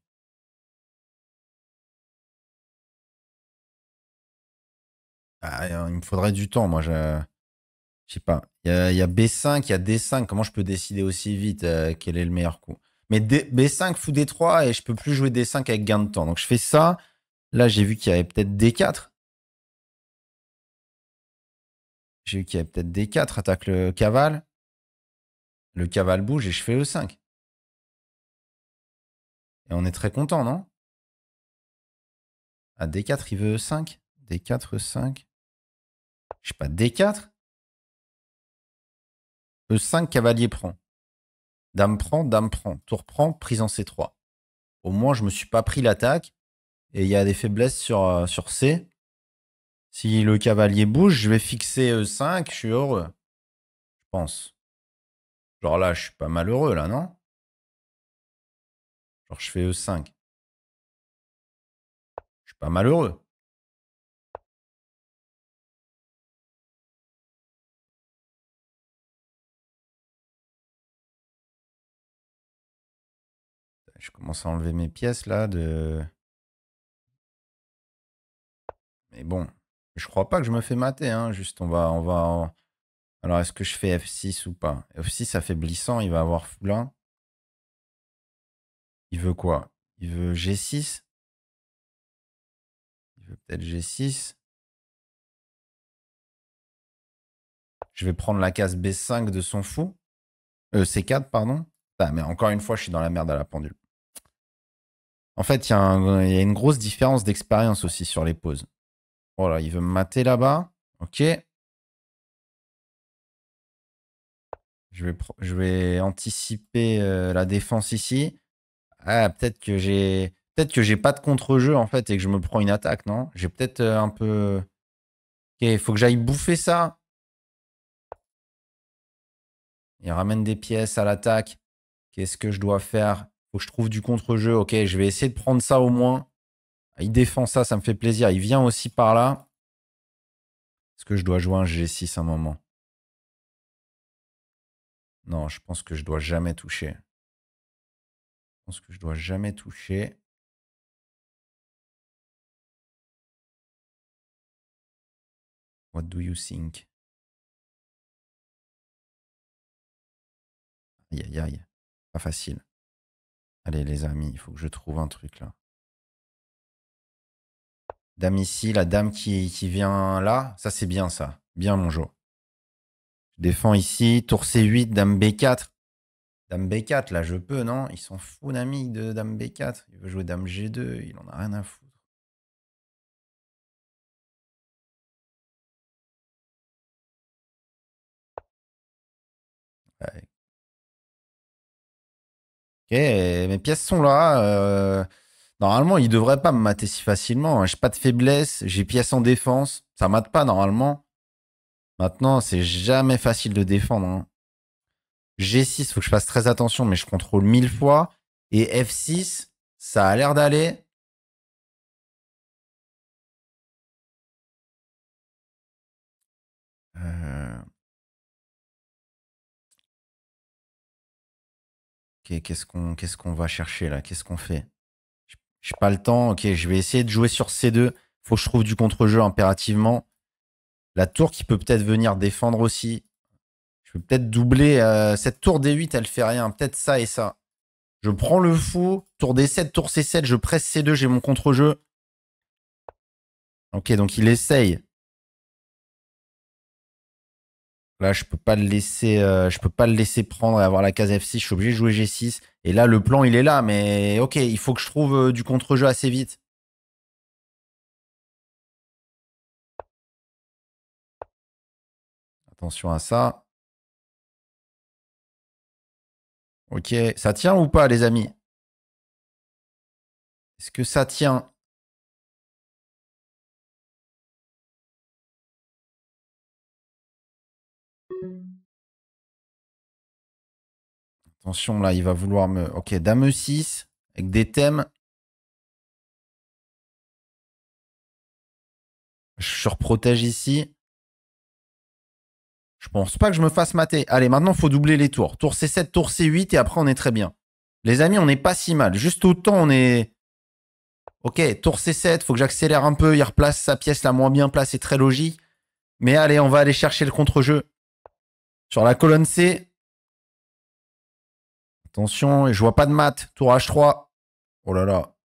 ah, il me faudrait du temps, moi. Je sais pas. Il y, a, B5, il y a D5. Comment je peux décider aussi vite euh, quel est le meilleur coup Mais B5 fou D3 et je peux plus jouer D5 avec gain de temps. Donc je fais ça. Là, j'ai vu qu'il y avait peut-être D4. J'ai vu qu'il y avait peut-être D4. Attaque le caval. Le caval bouge et je fais E5. Et on est très content, non Ah, D4, il veut e 5 D4, e 5 Je sais pas, D4 E5, cavalier prend. Dame prend, dame prend. Tour prend, prise en C3. Au moins, je me suis pas pris l'attaque. Et il y a des faiblesses sur, euh, sur C. Si le cavalier bouge, je vais fixer E5, je suis heureux. Je pense. Genre là, je suis pas malheureux, là, non Genre, je fais E5. Je suis pas malheureux. Je commence à enlever mes pièces là de. Mais bon, je crois pas que je me fais mater. Hein, juste, on va, on va. Alors, est-ce que je fais F6 ou pas F6 ça affaiblissant, il va avoir full il veut quoi Il veut G6 Il veut peut-être G6. Je vais prendre la case B5 de son fou. Euh, C4, pardon. mais encore une fois, je suis dans la merde à la pendule. En fait, il y, a une grosse différence d'expérience aussi sur les pauses. Voilà, il veut me mater là-bas. Ok. Je vais, je vais anticiper euh, la défense ici. Ah, peut-être que j'ai peut-être que j'ai pas de contre-jeu en fait et que je me prends une attaque, non J'ai peut-être euh, un peu. Ok, faut que j'aille bouffer ça. Il ramène des pièces à l'attaque. Qu'est-ce que je dois faire Faut que je trouve du contre-jeu. Ok, je vais essayer de prendre ça au moins. Il défend ça, ça me fait plaisir. Il vient aussi par là. Est-ce que je dois jouer un G6 un moment Non, je pense que je dois jamais toucher. Je pense que je dois jamais toucher. What do you think? Aïe aïe aïe, pas facile. Allez les amis, il faut que je trouve un truc là. Dame ici, la dame qui, qui vient là, ça c'est bien ça. Bien mon jeu. Je défends ici, tour C8, dame B4. Dame B4, là, je peux, non Ils sont fous, Nami, de Dame B4. Il veut jouer Dame G2, il en a rien à foutre. Ok, mes pièces sont là. Euh, normalement, il devrait pas me mater si facilement. Hein. J'ai pas de faiblesse, j'ai pièces en défense. Ça mate pas normalement. Maintenant, c'est jamais facile de défendre. Hein. G6, faut que je fasse très attention, mais je contrôle mille mmh. fois. Et F6, ça a l'air d'aller. Euh. Ok, qu'est-ce qu'on va chercher là Qu'est-ce qu'on fait J'ai pas le temps. Ok, je vais essayer de jouer sur C2. Faut que je trouve du contre-jeu impérativement. La tour qui peut peut-être venir défendre aussi vais peut-être doubler euh, cette tour D8, elle fait rien. Peut-être ça et ça. Je prends le fou. Tour D7, tour C7, je presse C2, j'ai mon contre-jeu. Ok, donc il essaye. Là, je peux pas le laisser, euh, je peux pas le laisser prendre et avoir la case F6. Je suis obligé de jouer G6. Et là, le plan, il est là, mais ok, il faut que je trouve euh, du contre-jeu assez vite. Attention à ça. Ok, ça tient ou pas, les amis Est-ce que ça tient Attention, là, il va vouloir me... Ok, dame 6, avec des thèmes. Je surprotège ici. Je pense pas que je me fasse mater. Allez, maintenant, faut doubler les tours. Tour C7, tour C8, et après, on est très bien. Les amis, on n'est pas si mal. Juste autant, on est... Ok, tour C7, faut que j'accélère un peu. Il replace sa pièce la moins bien placée, très logique. Mais allez, on va aller chercher le contre-jeu. Sur la colonne C. Attention, je vois pas de mat. Tour H3. Oh là là.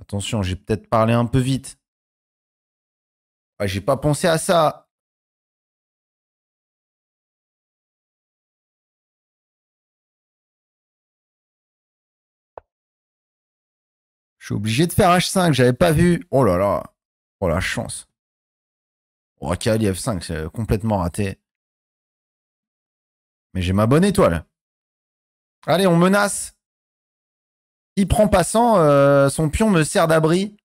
Attention, j'ai peut-être parlé un peu vite. Ah, j'ai pas pensé à ça. Je suis obligé de faire H5, j'avais pas vu. Oh là là. Oh la chance. Oh, Kali F5, c'est complètement raté. Mais j'ai ma bonne étoile. Allez, on menace. Il prend passant, euh, son pion me sert d'abri.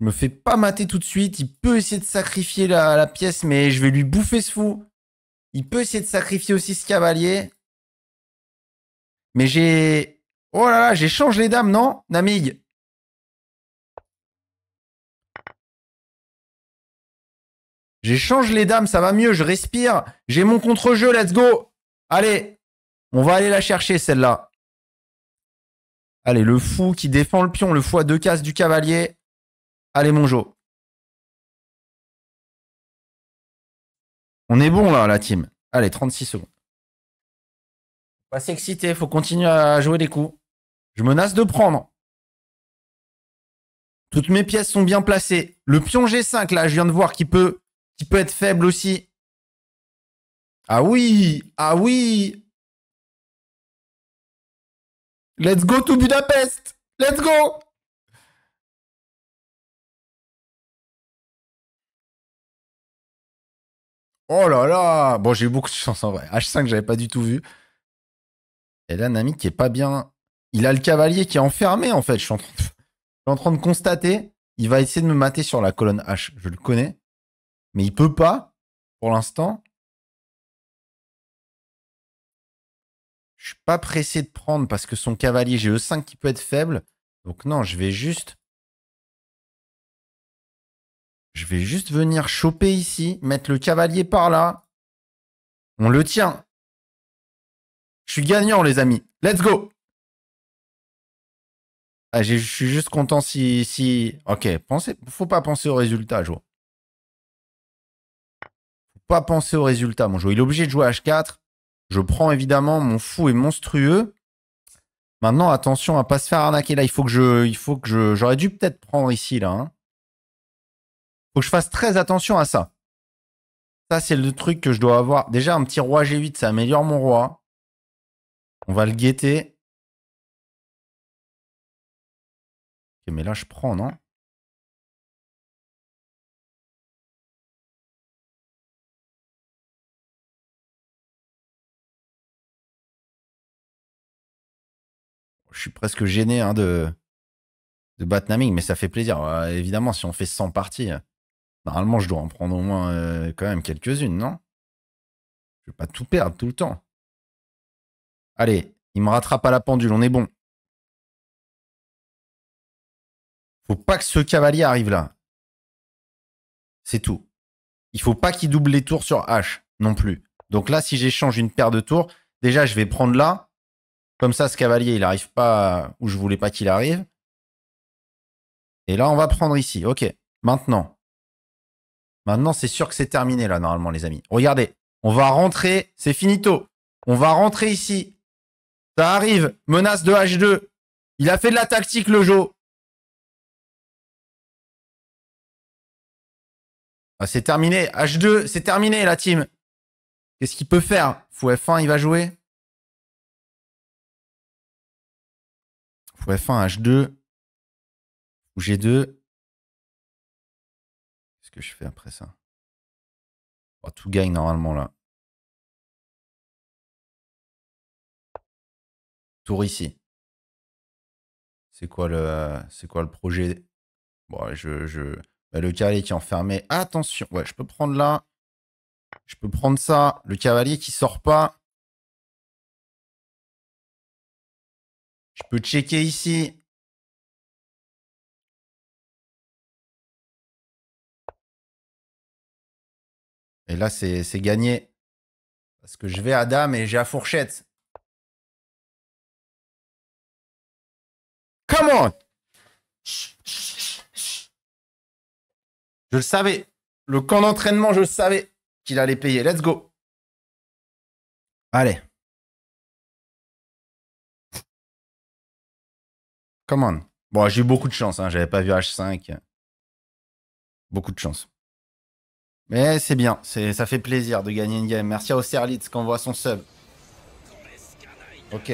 Je me fais pas mater tout de suite. Il peut essayer de sacrifier la, pièce, mais je vais lui bouffer ce fou. Il peut essayer de sacrifier aussi ce cavalier. Mais j'ai Oh là là, j'échange les dames, non Namig J'échange les dames, ça va mieux, je respire. J'ai mon contre-jeu, let's go Allez, on va aller la chercher, celle-là. Allez, le fou qui défend le pion, le fou à deux cases du cavalier. Allez, mon jo. On est bon, là, la team. Allez, 36 secondes. Pas s'exciter, faut continuer à jouer des coups. Je menace de prendre. Toutes mes pièces sont bien placées. Le pion G5, là, je viens de voir qui peut, qui peut être faible aussi. Ah oui, ah oui. Let's go to Budapest. Let's go. Oh là là Bon, j'ai eu beaucoup de chance en vrai. H5, j'avais pas du tout vu. Et là, Nami qui est pas bien. Il a le cavalier qui est enfermé, en fait. Je suis en train de, constater. Il va essayer de me mater sur la colonne H. Je le connais. Mais il peut pas, pour l'instant. Je suis pas pressé de prendre parce que son cavalier j'ai e 5 qui peut être faible. Donc non, je vais juste... Je vais juste venir choper ici, mettre le cavalier par là. On le tient. Je suis gagnant, les amis. Let's go ah, Je suis juste content si... si... Ok, pensez... faut pas penser au résultat, ne Faut pas penser au résultat, mon Jo. Il est obligé de jouer H4. Je prends évidemment, mon fou est monstrueux. Maintenant, attention à pas se faire arnaquer. Là, il faut que je... Il faut que je... J'aurais dû peut-être prendre ici, là. Il hein. Faut que je fasse très attention à ça. Ça, c'est le truc que je dois avoir. Déjà, un petit roi G8, ça améliore mon roi. On va le guetter. mais là, je prends, non Je suis presque gêné hein, de, de mais ça fait plaisir. Euh, évidemment, si on fait 100 parties, normalement, je dois en prendre au moins euh, quand même quelques-unes, non Je ne vais pas tout perdre tout le temps. Allez, il me rattrape à la pendule, on est bon. Faut pas que ce cavalier arrive là. C'est tout. Il faut pas qu'il double les tours sur H non plus. Donc là, si j'échange une paire de tours, déjà, je vais prendre là. Comme ça, ce cavalier, il n'arrive pas où je voulais pas qu'il arrive. Et là, on va prendre ici. OK. Maintenant. Maintenant, c'est sûr que c'est terminé là, normalement, les amis. Regardez. On va rentrer. C'est finito. On va rentrer ici. Ça arrive. Menace de H2. Il a fait de la tactique, le jeu. Ah, c'est terminé. H2, c'est terminé, la team. Qu'est-ce qu'il peut faire Fou F1, il va jouer. Fou F1, H2. Fou G2. Qu'est-ce que je fais après ça oh, Tout gagne normalement là. Tour ici. C'est quoi le, euh, c'est quoi le projet Bon, je, je... Bah, le cavalier qui est enfermé. Attention, ouais, je peux prendre là. Je peux prendre ça. Le cavalier qui sort pas. Je peux checker ici. Et là, c'est gagné. Parce que je vais à dame et j'ai à fourchette. Je le savais. Le camp d'entraînement, je le savais qu'il allait payer. Let's go. Allez. Come on. Bon, j'ai eu beaucoup de chance. Hein. J'avais pas vu H5. Beaucoup de chance. Mais c'est bien. Ça fait plaisir de gagner une game. Merci à Osterlitz qu'on voit son sub. Ok.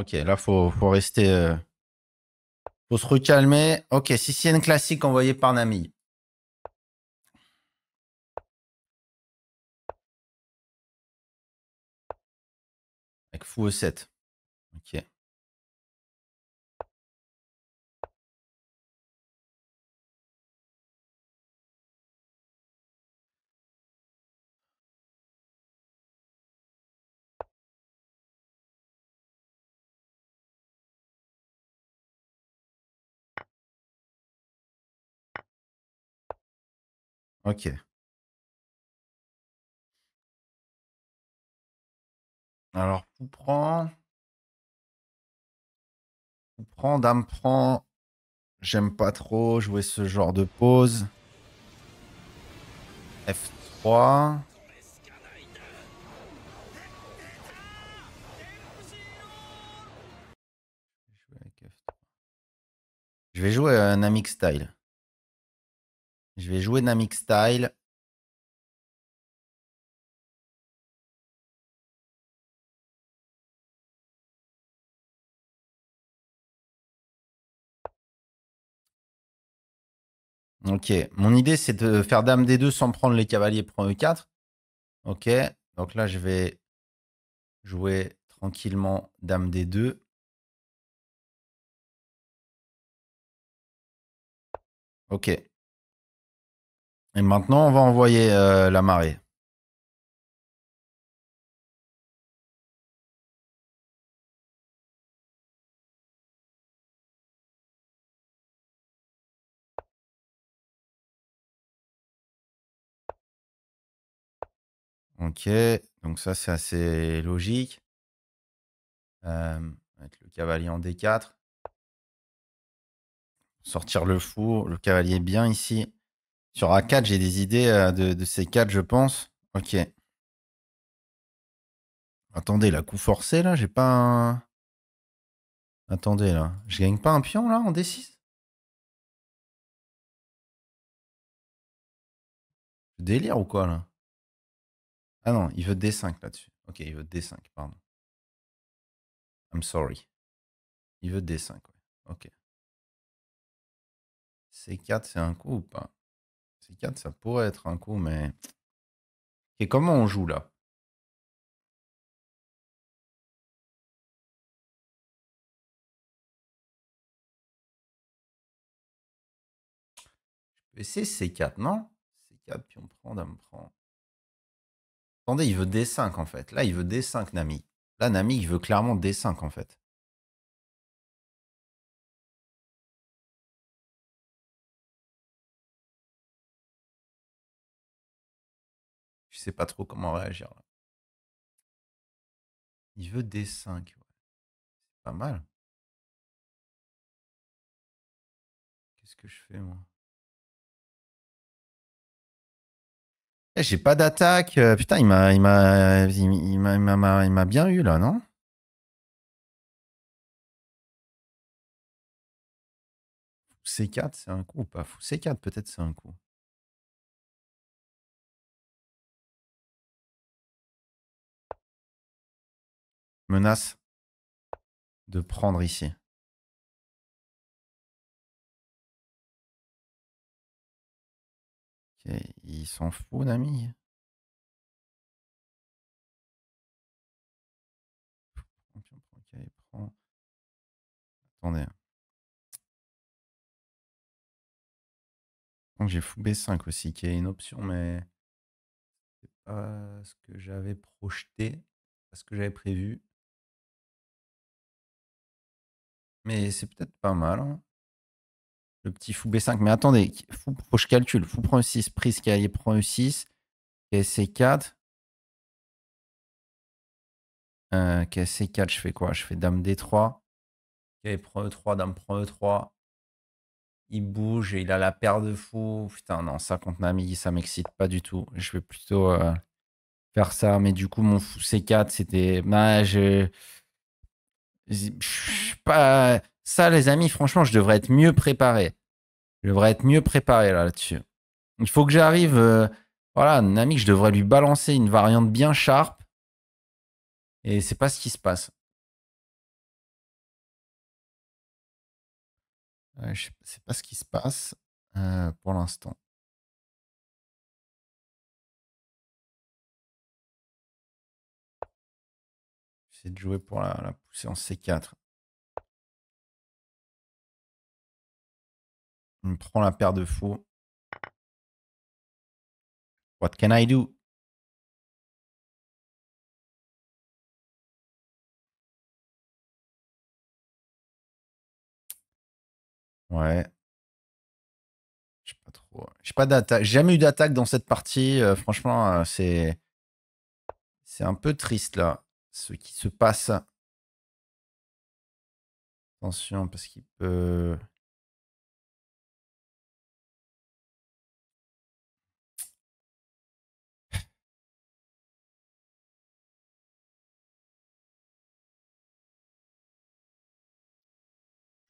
Ok, là, faut, faut rester. Euh, faut se recalmer. Ok, une classique envoyée par Nami. Avec fou E7. Ok. OK. Alors, vous prend. prend, dame prend. J'aime pas trop jouer ce genre de pause. F3. Je vais jouer un Amix Style. Je vais jouer Namik Style. Ok, mon idée c'est de faire Dame D2 sans prendre les cavaliers, E4. Ok, donc là je vais jouer tranquillement Dame D2. Ok. Et maintenant, on va envoyer euh, la marée. Ok, donc ça c'est assez logique. Euh, mettre le cavalier en D4. Sortir le fou, le cavalier bien ici. Sur A4, j'ai des idées euh, de, C4, je pense. Ok. Attendez, la coup forcé, là, j'ai pas un... Attendez, là. Je gagne pas un pion, là, en D6 Délire ou quoi, là Ah non, il veut D5 là-dessus. Ok, il veut D5, pardon. I'm sorry. Il veut D5, ouais. Ok. C4, c'est un coup ou pas C4, ça pourrait être un coup, mais. Et comment on joue là Je peux essayer C4, non C4, puis on prend, dame prend. Attendez, il veut D5 en fait. Là, il veut D5 Nami. Là, Nami, il veut clairement D5 en fait. sait pas trop comment réagir. Il veut D5. C'est pas mal. Qu'est-ce que je fais, moi eh, J'ai pas d'attaque. putain, il m'a, bien eu là, non C4, c'est un coup ou pas Fou C4, peut-être c'est un coup. menace de prendre ici. Ok, Il s'en fout, Nami. Attendez. Donc j'ai fou B5 aussi, qui est une option, mais c'est pas ce que j'avais projeté, ce que j'avais prévu. Mais c'est peut-être pas mal. Hein. Le petit fou B5. Mais attendez, fou, je calcule. Fou prend E6, prise, cahier, prend E6. c 4 Euh, KC4, je fais quoi Je fais dame D3. Cahier prend E3, dame prend E3. Il bouge et il a la paire de fous. Putain, non, ça contre Nami, ça m'excite pas du tout. Je vais plutôt euh, faire ça. Mais du coup, mon fou C4, c'était. Bah, je pas. Ça, les amis, franchement, je devrais être mieux préparé. Je devrais être mieux préparé là-dessus. Il faut que j'arrive. Euh, voilà, un ami, je devrais lui balancer une variante bien sharp. Et c'est pas ce qui se passe. Euh, pas ce qui se passe euh, pour l'instant. C'est de jouer pour la, la pousser en C4. On prend la paire de faux. What can I do? Ouais. Je pas trop. J'ai pas d'attaque. Jamais eu d'attaque dans cette partie. Euh, franchement, euh, c'est. C'est un peu triste là ce qui se passe. Attention, parce qu'il peut...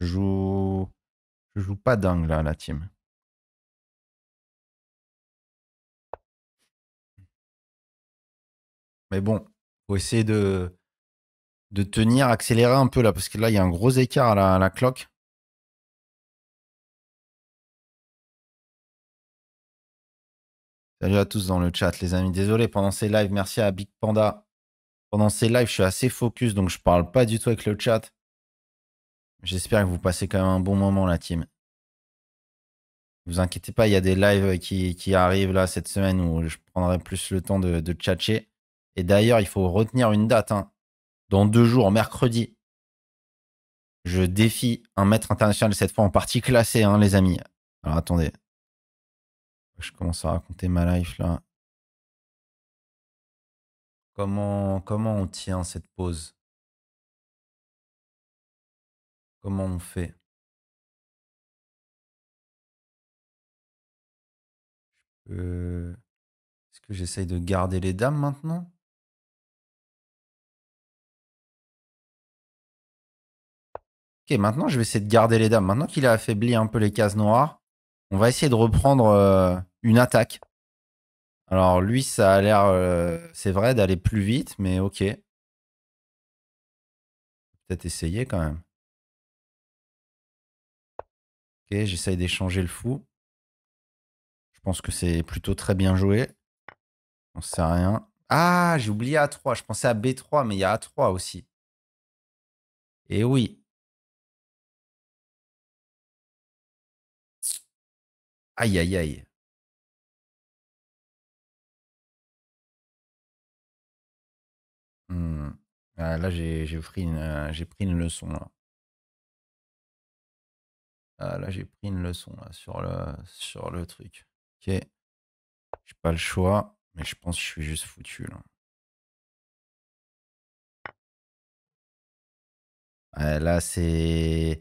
Je joue, je joue pas dingue hein, là, la team. Mais bon, essayer de, de tenir, accélérer un peu là, parce que là, il y a un gros écart à la, cloque. Salut à tous dans le chat, les amis. Désolé, pendant ces lives, merci à Big Panda. Pendant ces lives, je suis assez focus, donc je parle pas du tout avec le chat. J'espère que vous passez quand même un bon moment, la team. vous inquiétez pas, il y a des lives qui, arrivent là cette semaine où je prendrai plus le temps de, de tchatcher. Et d'ailleurs, il faut retenir une date. Hein. Dans deux jours, mercredi, je défie un maître international, cette fois en partie classé, hein, les amis. Alors attendez. Je commence à raconter ma life là. Comment, on tient cette pause Comment on fait euh, Est-ce que j'essaye de garder les dames maintenant maintenant je vais essayer de garder les dames. Maintenant qu'il a affaibli un peu les cases noires, on va essayer de reprendre euh, une attaque. Alors lui, ça a l'air, euh, c'est vrai, d'aller plus vite, mais ok. Peut-être essayer quand même. Ok, j'essaye d'échanger le fou. Je pense que c'est plutôt très bien joué. On sait rien. Ah, j'ai oublié A3. Je pensais à B3, mais il y a A3 aussi. Et oui, Aïe, aïe, aïe. Mmh. Ah, là, j'ai pris, une, euh, j'ai pris une leçon. Là, Ah, là j'ai pris une leçon sur, le, sur le truc. Ok. J'ai pas le choix, mais je pense que je suis juste foutu. Là. là, c'est.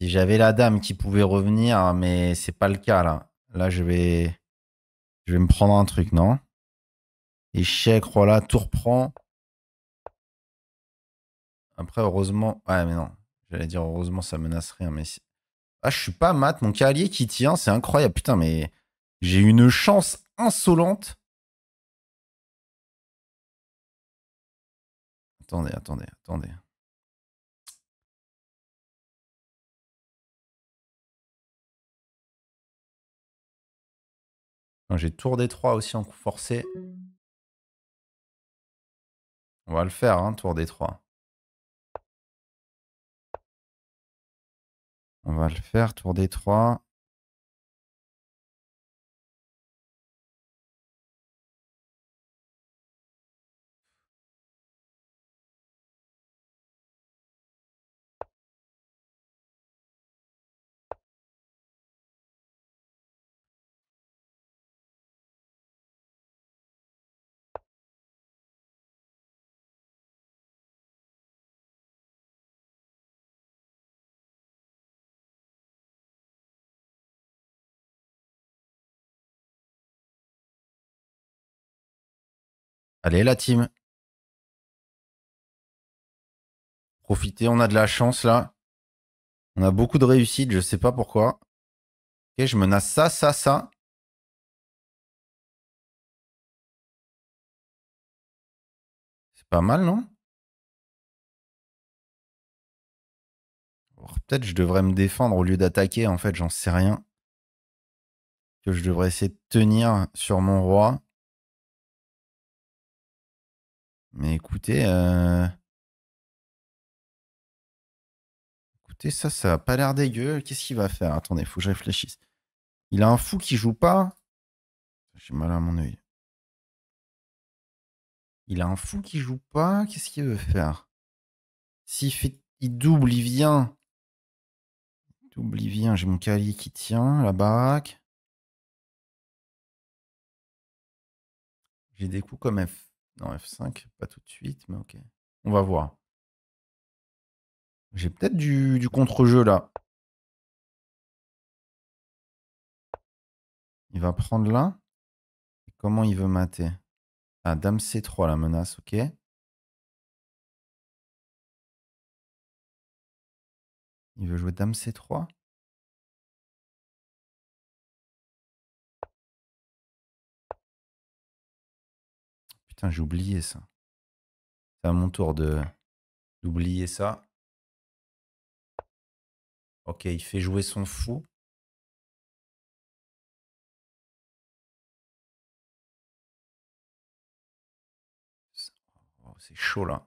Si j'avais la dame qui pouvait revenir, mais c'est pas le cas là. Là, je vais, je vais me prendre un truc, non Échec, voilà, oh là, tout reprend. Après, heureusement. Ouais, mais non. J'allais dire, heureusement, ça menace rien, mais. Ah, je suis pas mat. Mon cavalier qui tient, c'est incroyable. Putain, mais j'ai une chance insolente. Attendez, attendez, attendez. J'ai tour des trois aussi en coup forcé. On va le faire, hein, tour des trois. On va le faire, tour des trois. Allez la team. Profitez, on a de la chance là. On a beaucoup de réussite, je sais pas pourquoi. Ok, je menace ça, ça, ça. C'est pas mal, non Peut-être je devrais me défendre au lieu d'attaquer, en fait, j'en sais rien. Que je devrais essayer de tenir sur mon roi. Mais écoutez, euh, écoutez, ça, ça a pas l'air dégueu. Qu'est-ce qu'il va faire Attendez, faut que je réfléchisse. Il a un fou qui joue pas. J'ai mal à mon œil. Il a un fou qui joue pas. Qu'est-ce qu'il veut faire S'il il double, il vient. Il double, il vient. J'ai mon calier qui tient la baraque. J'ai des coups comme F. Non, F5, pas tout de suite, mais ok. On va voir. J'ai peut-être du, contre-jeu là. Il va prendre là. Comment il veut mater Ah, dame C3 la menace, ok. Il veut jouer dame C3 Putain, j'ai oublié ça. C'est à mon tour de d'oublier ça. Ok, il fait jouer son fou. Oh, c'est chaud là.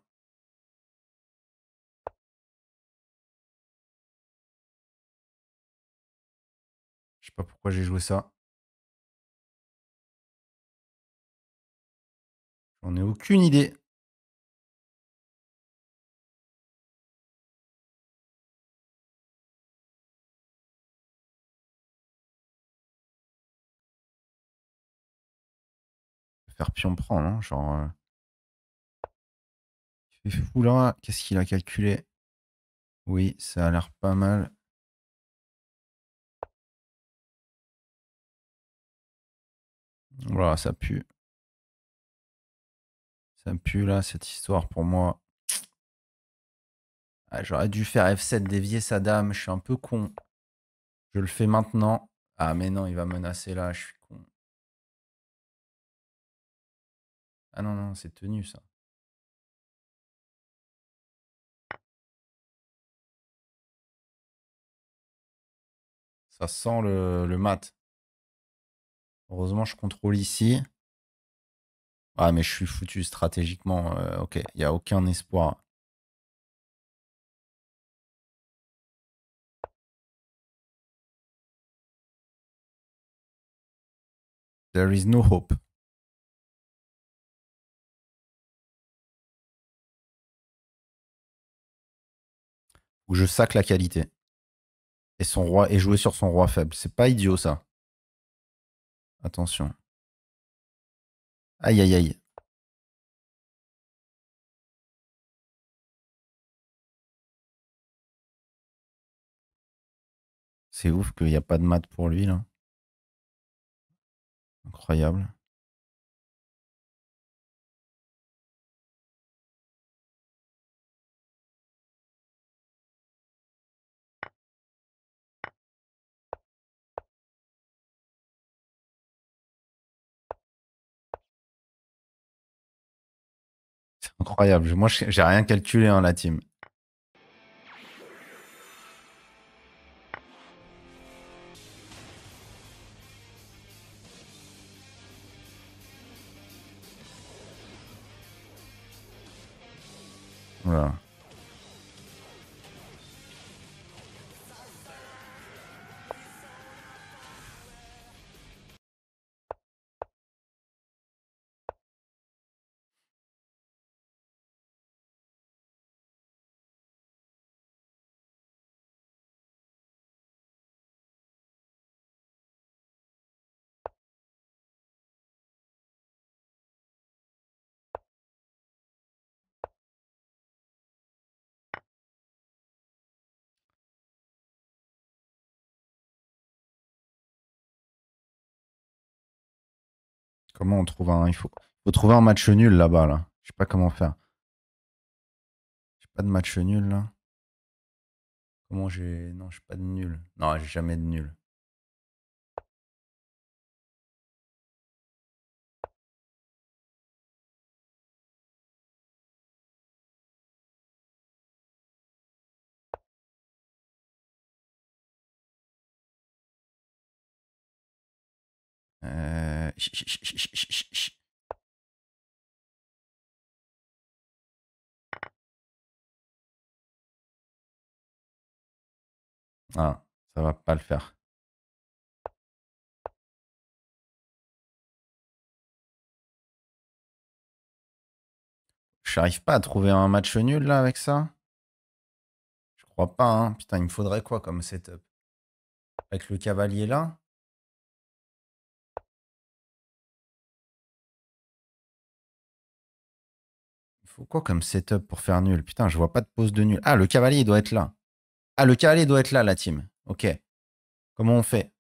Je sais pas pourquoi j'ai joué ça. On ai aucune idée. Faire pion prendre. Hein, genre. Euh. Il fait fou là. Qu'est-ce qu'il a calculé Oui, ça a l'air pas mal. Voilà, ça pue. Ça là, cette histoire pour moi. Ah, j'aurais dû faire F7 dévier sa dame. Je suis un peu con. Je le fais maintenant. Ah mais non, il va menacer là. Je suis con. Ah non, non, c'est tenu ça. Ça sent le, le mat. Heureusement, je contrôle ici. Ah, mais je suis foutu stratégiquement. Euh, ok, il n'y a aucun espoir. There is no hope. Où je sac la qualité. Et son roi est jouer sur son roi faible. C'est pas idiot ça. Attention. Aïe, aïe, aïe. C'est ouf qu'il n'y a pas de maths pour lui, là. Incroyable. Incroyable. Moi, j'ai rien calculé, en hein, la team. Voilà. Comment on trouve un. Il faut, trouver un match nul là-bas, là. Je sais pas comment faire. J'ai pas de match nul, là. Comment j'ai. Non, j'ai pas de nul. Non, j'ai jamais de nul. Euh, ah, ça va pas le faire. J'arrive pas à trouver un match nul là avec ça. Je crois pas, hein. Putain, il me faudrait quoi comme setup Avec le cavalier là faut quoi comme setup pour faire nul Putain, je vois pas de pose de nul. Ah, le cavalier, doit être là. Ah, le cavalier doit être là, la team. Ok. Comment on fait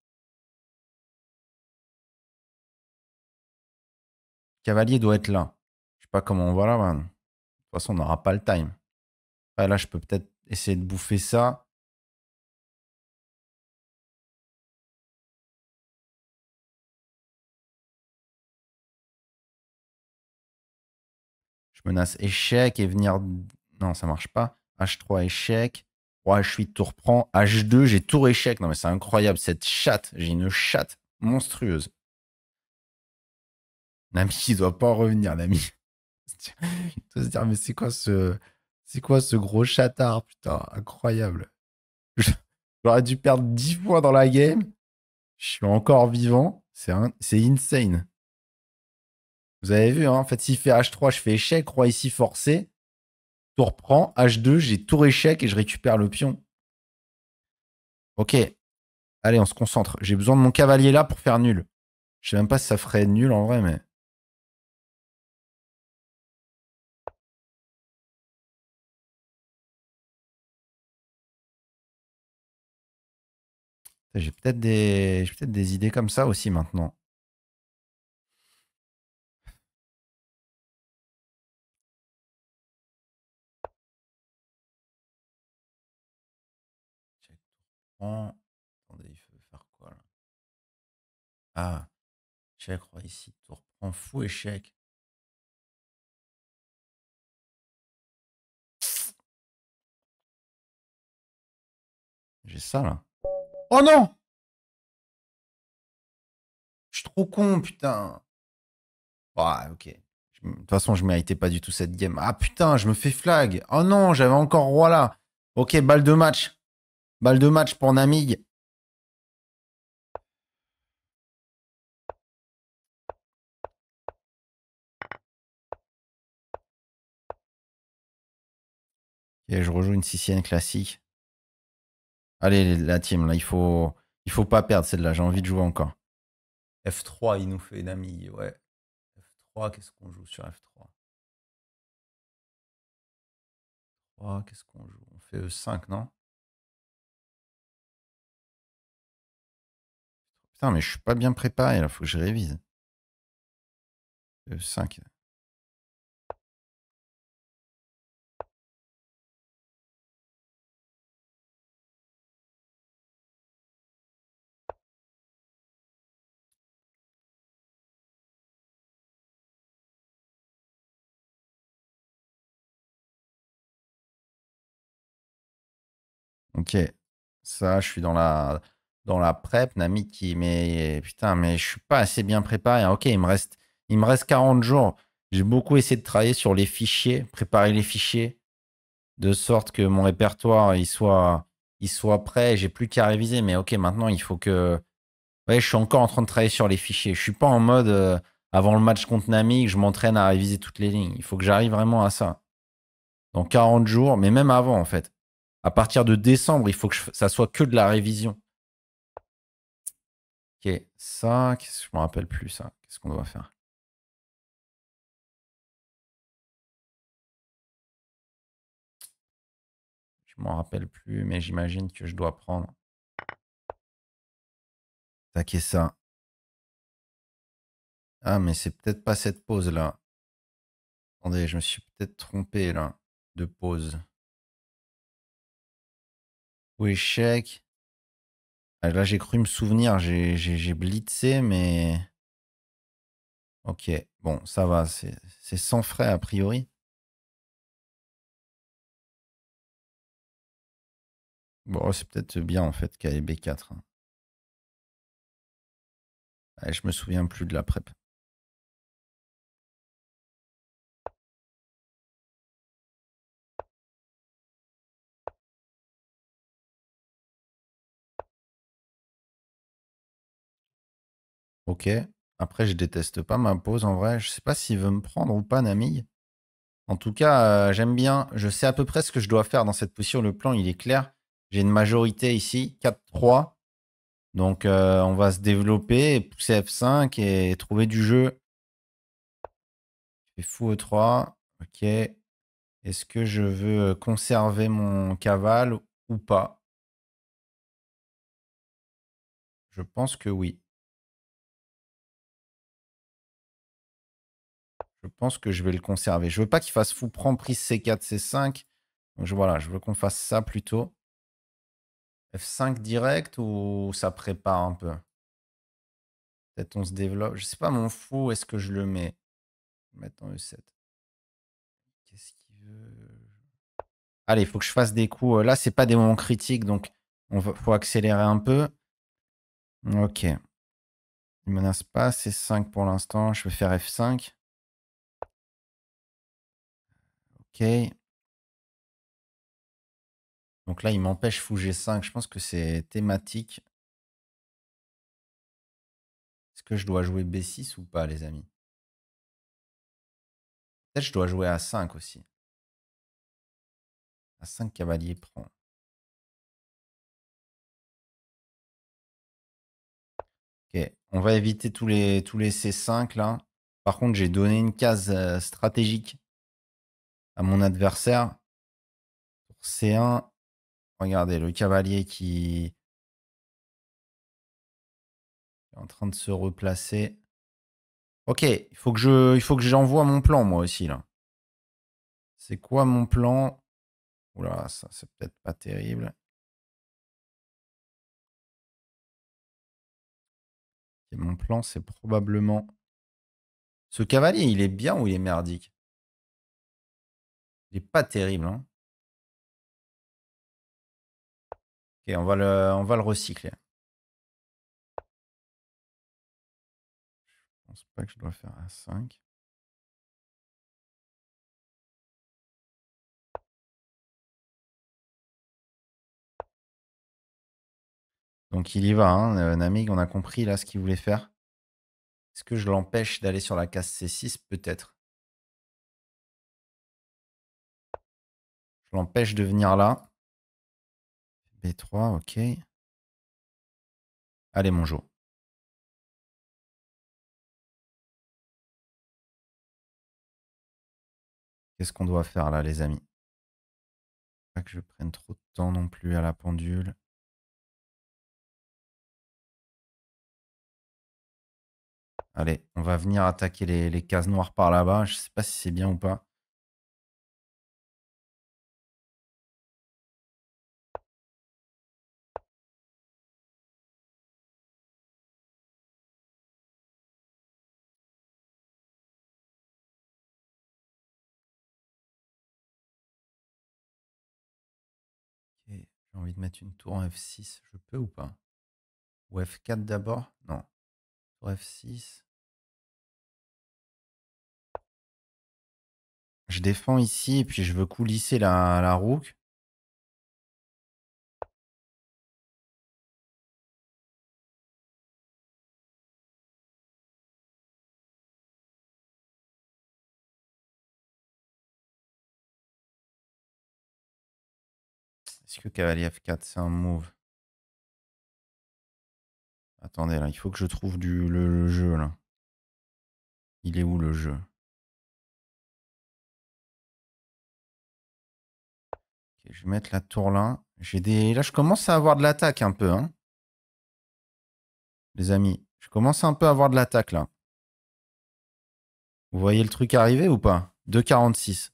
Cavalier doit être là. Je sais pas comment on va là. Man. De toute façon, on n'aura pas le time. Ah, là, je peux peut-être essayer de bouffer ça. Menace échec et venir. Non, ça marche pas. H3 échec. 3 H8, tour prend. H2, j'ai tour échec. Non, mais c'est incroyable, cette chatte. J'ai une chatte monstrueuse. Nami, il doit pas revenir, Nami. dire, mais c'est quoi ce. C'est quoi ce gros chatard, putain, incroyable. J'aurais dû perdre 10 fois dans la game. Je suis encore vivant. C'est un... insane. Vous avez vu, hein, en fait, s'il fait H3, je fais échec, roi ici forcé, tour prend, H2, j'ai tour échec et je récupère le pion. Ok, allez, on se concentre. J'ai besoin de mon cavalier là pour faire nul. Je sais même pas si ça ferait nul en vrai, mais... J'ai peut-être des... Peut des idées comme ça aussi maintenant. Attendez, il faut faire quoi là Ah, check, roi ici, tour. reprend. Fou échec. J'ai ça là. Oh non Je suis trop con, putain. Ouais, ok. De toute façon, je méritais pas du tout cette game. Ah putain, je me fais flag. Oh non, j'avais encore roi là. Ok, balle de match. Balle de match pour Namig. Et je rejoue une Sicilienne classique. Allez, la team, là, il faut, il faut pas perdre celle-là. J'ai envie de jouer encore. F3, il nous fait Namig, ouais. F3, qu'est-ce qu'on joue sur F3 3, qu'est-ce qu'on joue On fait E5, non mais je suis pas bien préparé, il faut que je révise. 5. Euh, ok, ça, je suis dans la dans la prep, Nami qui mais putain mais je suis pas assez bien préparé. Ah, OK, il me reste il me reste 40 jours. J'ai beaucoup essayé de travailler sur les fichiers, préparer les fichiers de sorte que mon répertoire il soit il soit prêt, j'ai plus qu'à réviser mais OK, maintenant il faut que ouais, je suis encore en train de travailler sur les fichiers. Je suis pas en mode euh, avant le match contre Nami que je m'entraîne à réviser toutes les lignes. Il faut que j'arrive vraiment à ça. Dans 40 jours, mais même avant en fait. À partir de décembre, il faut que ça soit que de la révision Ok, ça, je me rappelle plus ça. Qu'est-ce qu'on doit faire Je m'en rappelle plus, mais j'imagine que je dois prendre. Taquer ça. Ah, mais c'est peut-être pas cette pause là. Attendez, je me suis peut-être trompé là de pause. Ou échec. Ah, là, j'ai cru me souvenir, j'ai blitzé, mais. Ok, bon, ça va, c'est sans frais a priori. Bon, oh, c'est peut-être bien en fait qu'elle B4. Je je me souviens plus de la prep. Ok. Après, je déteste pas ma pose en vrai. Je sais pas s'il veut me prendre ou pas, Nami. En tout cas, euh, j'aime bien. Je sais à peu près ce que je dois faire dans cette position. Le plan, il est clair. J'ai une majorité ici, 4-3. Donc, euh, on va se développer, pousser F5 et trouver du jeu. Je fais fou E3. Ok. Est-ce que je veux euh, conserver mon cavale ou pas Je pense que oui. je pense que je vais le conserver. Je veux pas qu'il fasse fou prend prise C4, C5. Donc voilà, je veux qu'on fasse ça plutôt. F5 direct ou ça prépare un peu Peut-être on se développe. Je sais pas, mon fou, est-ce que je le mets maintenant e E7. Qu'est-ce qu'il veut Allez, il faut que je fasse des coups. Euh, là, c'est pas des moments critiques, donc on faut accélérer un peu. Ok. Il menace pas, c 5 pour l'instant. Je vais faire F5. Ok. Donc là, il m'empêche fou G5. Je pense que c'est thématique. Est-ce que je dois jouer B6 ou pas, les amis Peut-être je dois jouer A5 aussi. A5, cavalier prend. Ok, on va éviter tous les, tous les C5 là. Par contre, j'ai donné une case euh, stratégique à mon adversaire. Pour C1, regardez le cavalier qui est en train de se replacer. Ok, il faut que je, il faut que j'envoie mon plan moi aussi là. C'est quoi mon plan là, ça c'est peut-être pas terrible. Et mon plan, c'est probablement. Ce cavalier, il est bien ou il est merdique il est pas terrible. Hein. Ok, on va le, on va le recycler. Je pense pas que je dois faire un 5. Donc il y va, hein. Euh, Namig, on a compris là ce qu'il voulait faire. Est-ce que je l'empêche d'aller sur la case C6 Peut-être. Je l'empêche de venir là. B3, ok. Allez, mon jeu. Qu'est-ce qu'on doit faire là, les amis Pas que je prenne trop de temps non plus à la pendule. Allez, on va venir attaquer les, cases noires par là-bas. Je sais pas si c'est bien ou pas. J'ai envie de mettre une tour en F6. Je peux ou pas Ou F4 d'abord Non. Tour F6. Je défends ici et puis je veux coulisser la, la rook. est que cavalier F4, c'est un move Attendez, là, il faut que je trouve du, le, jeu, là. Il est où, le jeu Je vais mettre la tour là. J'ai des... Là, je commence à avoir de l'attaque, un peu. Hein. Les amis, je commence un peu à avoir de l'attaque, là. Vous voyez le truc arriver ou pas 2,46.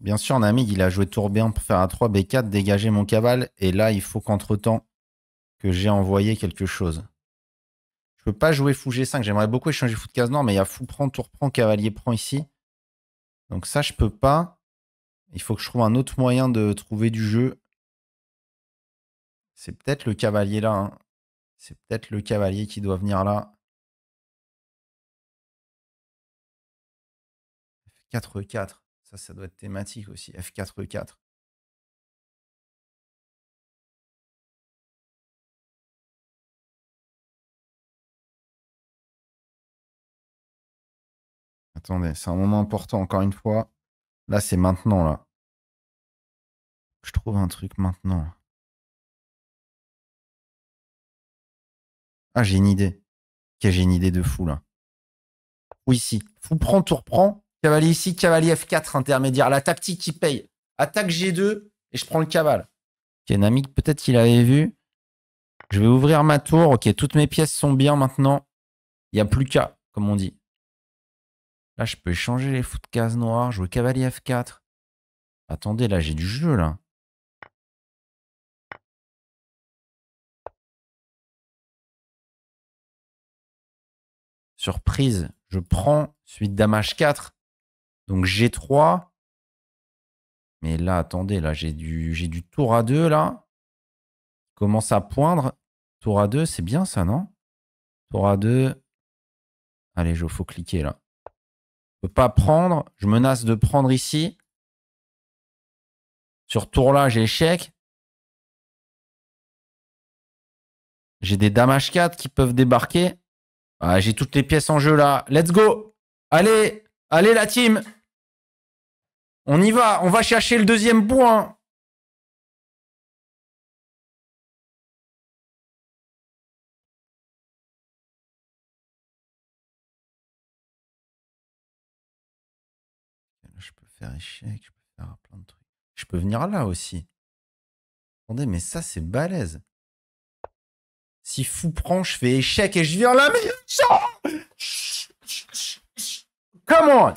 Bien sûr, Namig, il a joué tour B1 pour faire A3, B4, dégager mon cavale. Et là, il faut qu'entre-temps, que j'ai envoyé quelque chose. Je peux pas jouer fou G5. J'aimerais beaucoup échanger fou de case nord, mais il y a fou prend, tour prend, cavalier prend ici. Donc ça, je peux pas. Il faut que je trouve un autre moyen de trouver du jeu. C'est peut-être le cavalier là. Hein. C'est peut-être le cavalier qui doit venir là. 4 4 ça, doit être thématique aussi. F4E4. E Attendez, c'est un moment important, encore une fois. Là, c'est maintenant, là. Je trouve un truc maintenant. Ah, j'ai une idée. j'ai une idée de fou, là. Oui, si. Fou prend, tout reprend. Cavalier ici, cavalier F4 intermédiaire. La tactique qui paye. Attaque G2 et je prends le caval. Ok, Namik, peut-être qu'il avait vu. Je vais ouvrir ma tour. Ok, toutes mes pièces sont bien maintenant. Il n'y a plus qu'à, comme on dit. Là, je peux changer les fous de case noire, jouer cavalier F4. Attendez, là, j'ai du jeu, là. Surprise, je prends, suite dame 4 donc j'ai 3 Mais là, attendez, là, j'ai du, j'ai du tour à 2 là. Commence à poindre. Tour à 2, c'est bien ça, non Tour à 2. Allez, je faut cliquer là. Je peux pas prendre. Je menace de prendre ici. Sur tour là, j'ai échec. J'ai des dames 4 qui peuvent débarquer. Ah, j'ai toutes les pièces en jeu là. Let's go. Allez. Allez la team On y va, on va chercher le deuxième point Je peux faire échec, je peux faire plein de trucs. Je peux venir là aussi. Attendez, mais ça c'est balèze. Si fou prend, je fais échec et je viens là, mais... Come on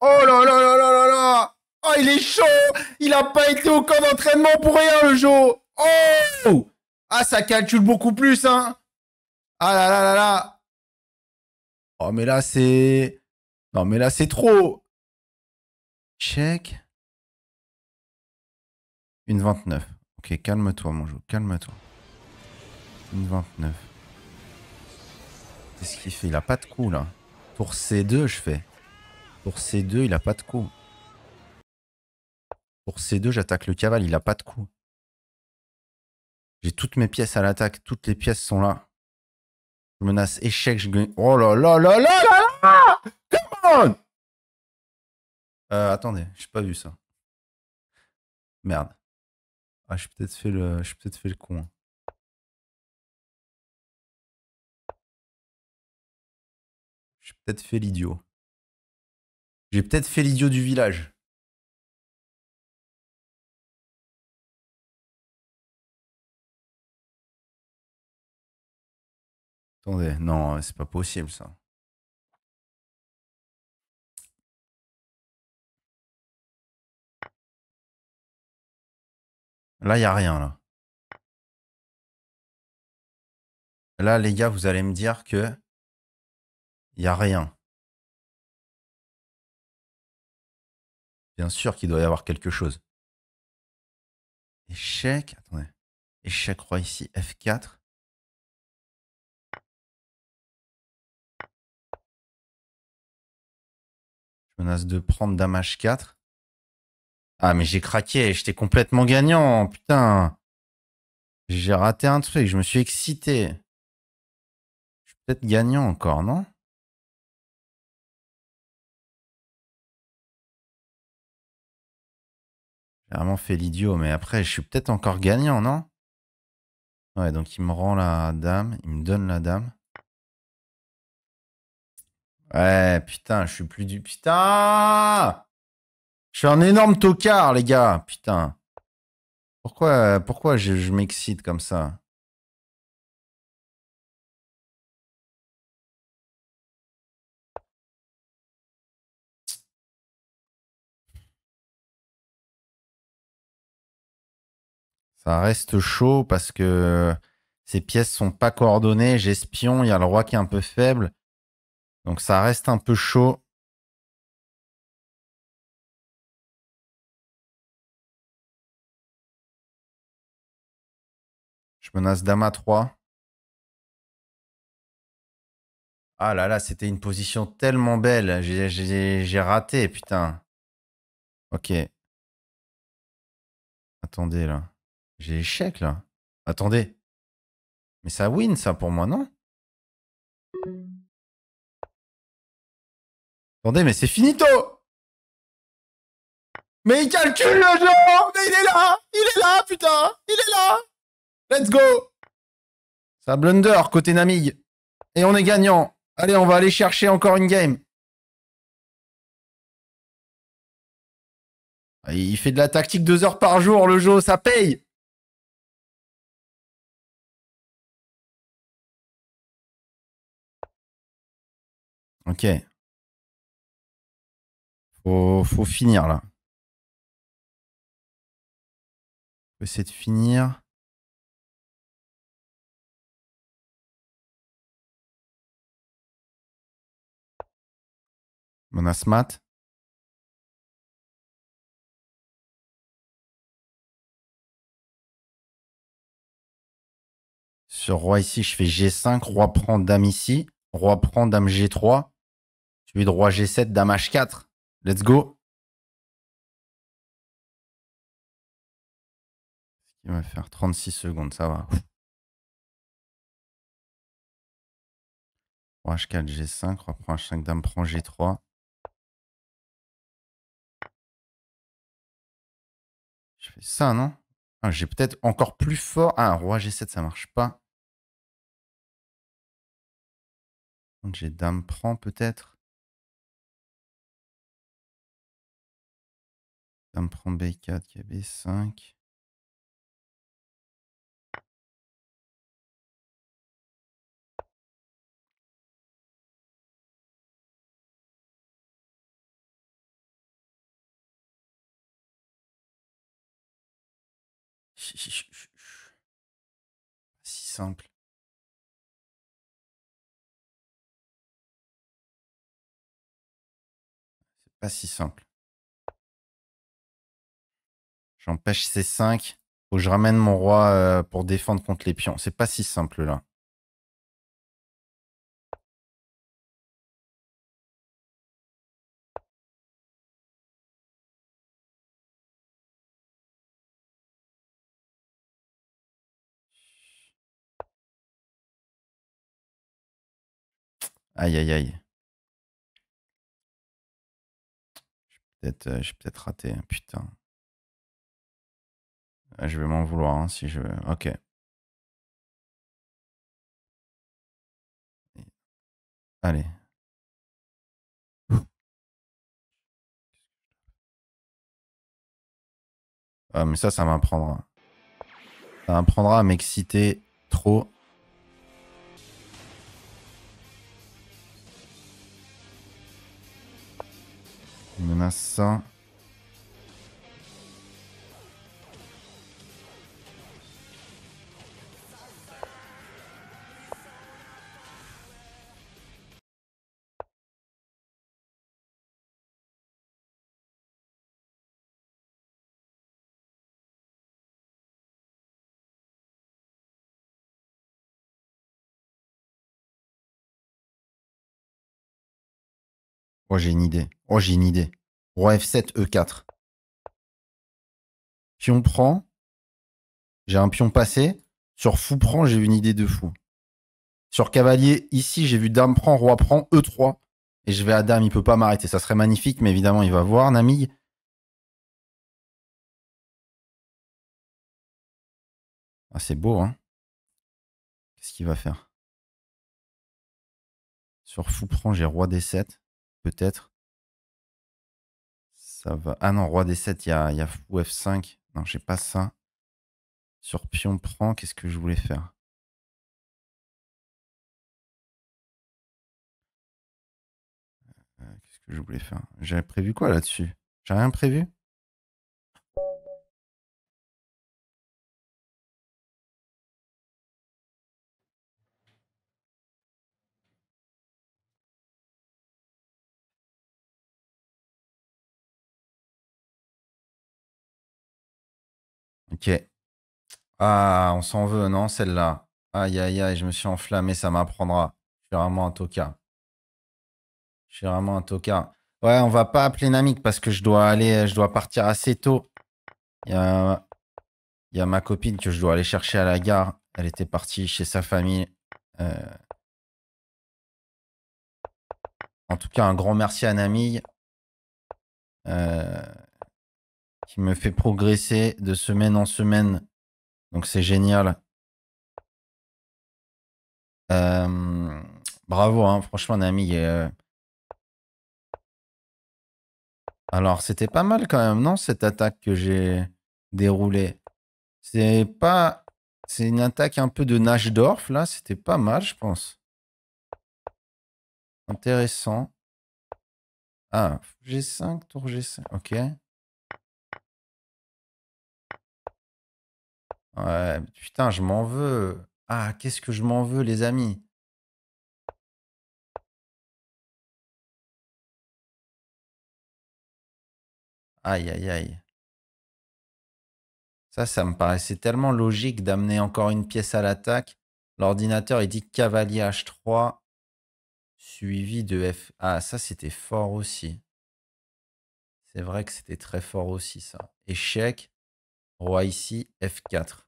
Oh là là là là là là Oh, il est chaud Il a pas été au camp d'entraînement pour rien, le jeu Oh Ah, ça calcule beaucoup plus, hein Ah là là là là Oh, mais là, c'est... Non, mais là, c'est trop Check. Une 29. Ok, calme-toi, mon jeu. calme-toi. Une 29. Qu'est-ce qu'il fait Il a pas de coup, là. Pour C2, je fais. Pour C2, il a pas de coup. Pour C2, j'attaque le caval, il a pas de coup. J'ai toutes mes pièces à l'attaque, toutes les pièces sont là. Je menace échec, je gagne. Oh là là là là là là Come on euh, Attendez, j'ai pas vu ça. Merde. Ah, j'ai peut-être fait le, j'ai peut-être fait le con. Hein. peut-être fait l'idiot. J'ai peut-être fait l'idiot du village. Attendez, non, c'est pas possible ça. Là, il a rien, là. Là, les gars, vous allez me dire que il n'y a rien. Bien sûr qu'il doit y avoir quelque chose. Échec. Attendez. Échec roi ici, F4. Je menace de prendre damage H4. Ah, mais j'ai craqué. J'étais complètement gagnant. Putain. J'ai raté un truc. Je me suis excité. Je suis peut-être gagnant encore, non vraiment fait l'idiot, mais après, je suis peut-être encore gagnant, non Ouais, donc il me rend la dame, il me donne la dame. Ouais, putain, je suis plus du... Putain Je suis un énorme tocard, les gars, putain. Pourquoi, pourquoi je m'excite comme ça Ça reste chaud parce que ces pièces sont pas coordonnées. J'espion, il y a le roi qui est un peu faible. Donc ça reste un peu chaud. Je menace Dame 3. Ah là là, c'était une position tellement belle. J'ai raté, putain. Ok. Attendez là. J'ai échec là. Attendez. Mais ça win ça pour moi, non Attendez, mais c'est finito Mais il calcule le jeu Mais il est là Il est là, putain Il est là Let's go Ça blunder côté Namig. Et on est gagnant. Allez, on va aller chercher encore une game. Ah, il fait de la tactique deux heures par jour, le jeu, ça paye Ok. Faut, faut finir là. Faut essayer de finir. Mon asmat. Sur roi ici, je fais G5, roi prend dame ici, roi prend dame G3. Vu de roi G7, dame H4. Let's go. Il va faire 36 secondes, ça va. Roi H4, G5, roi prend H5, dame prend G3. Je fais ça, non ah, J'ai peut-être encore plus fort. Ah, roi G7, ça marche pas. J'ai dame prend peut-être. Ça me prend B4, KB5. Si simple. C'est pas si simple. J'empêche ces 5 Faut je ramène mon roi euh, pour défendre contre les pions. C'est pas si simple là. Aïe, aïe, aïe. J'ai peut-être euh, raté, hein, putain. Ah, je vais m'en vouloir hein, si je veux. Ok. Allez. Ah mais ça, ça m'apprendra. Ça m'apprendra à m'exciter trop. ça. Oh, j'ai une idée. Oh, j'ai une idée. Roi F7, E4. Pion prend. J'ai un pion passé. Sur fou prend, j'ai une idée de fou. Sur cavalier, ici, j'ai vu dame prend, roi prend, E3. Et je vais à dame, il peut pas m'arrêter. Ça serait magnifique, mais évidemment, il va voir, Namig. Ah, c'est beau, hein. Qu'est-ce qu'il va faire Sur fou prend, j'ai roi D7 peut-être. Ça va. Ah non, roi des 7 il y a, y F5. Non, j'ai pas ça. Sur pion prend, qu'est-ce que je voulais faire euh, Qu'est-ce que je voulais faire J'avais prévu quoi là-dessus J'ai rien prévu Ok. Ah, on s'en veut, non, celle-là. Aïe, aïe, aïe, je me suis enflammé, ça m'apprendra. Je suis vraiment un tocard. Je suis vraiment un tocard. Ouais, on va pas appeler Namik parce que je dois aller, je dois partir assez tôt. Il y a, ma copine que je dois aller chercher à la gare. Elle était partie chez sa famille. Euh. En tout cas, un grand merci à Namik. Euh qui me fait progresser de semaine en semaine. Donc c'est génial. Euh, bravo, hein, franchement, Nami. Euh, alors, c'était pas mal quand même, non, cette attaque que j'ai déroulée. C'est pas. C'est une attaque un peu de Nashdorf, là. C'était pas mal, je pense. Intéressant. Ah, G5, tour G5. Ok. Ouais, putain, je m'en veux. Ah, qu'est-ce que je m'en veux, les amis Aïe, aïe, aïe. Ça, ça me paraissait tellement logique d'amener encore une pièce à l'attaque. L'ordinateur, il dit cavalier H3, suivi de F. Ah, ça, c'était fort aussi. C'est vrai que c'était très fort aussi, ça. Échec, roi ici, F4.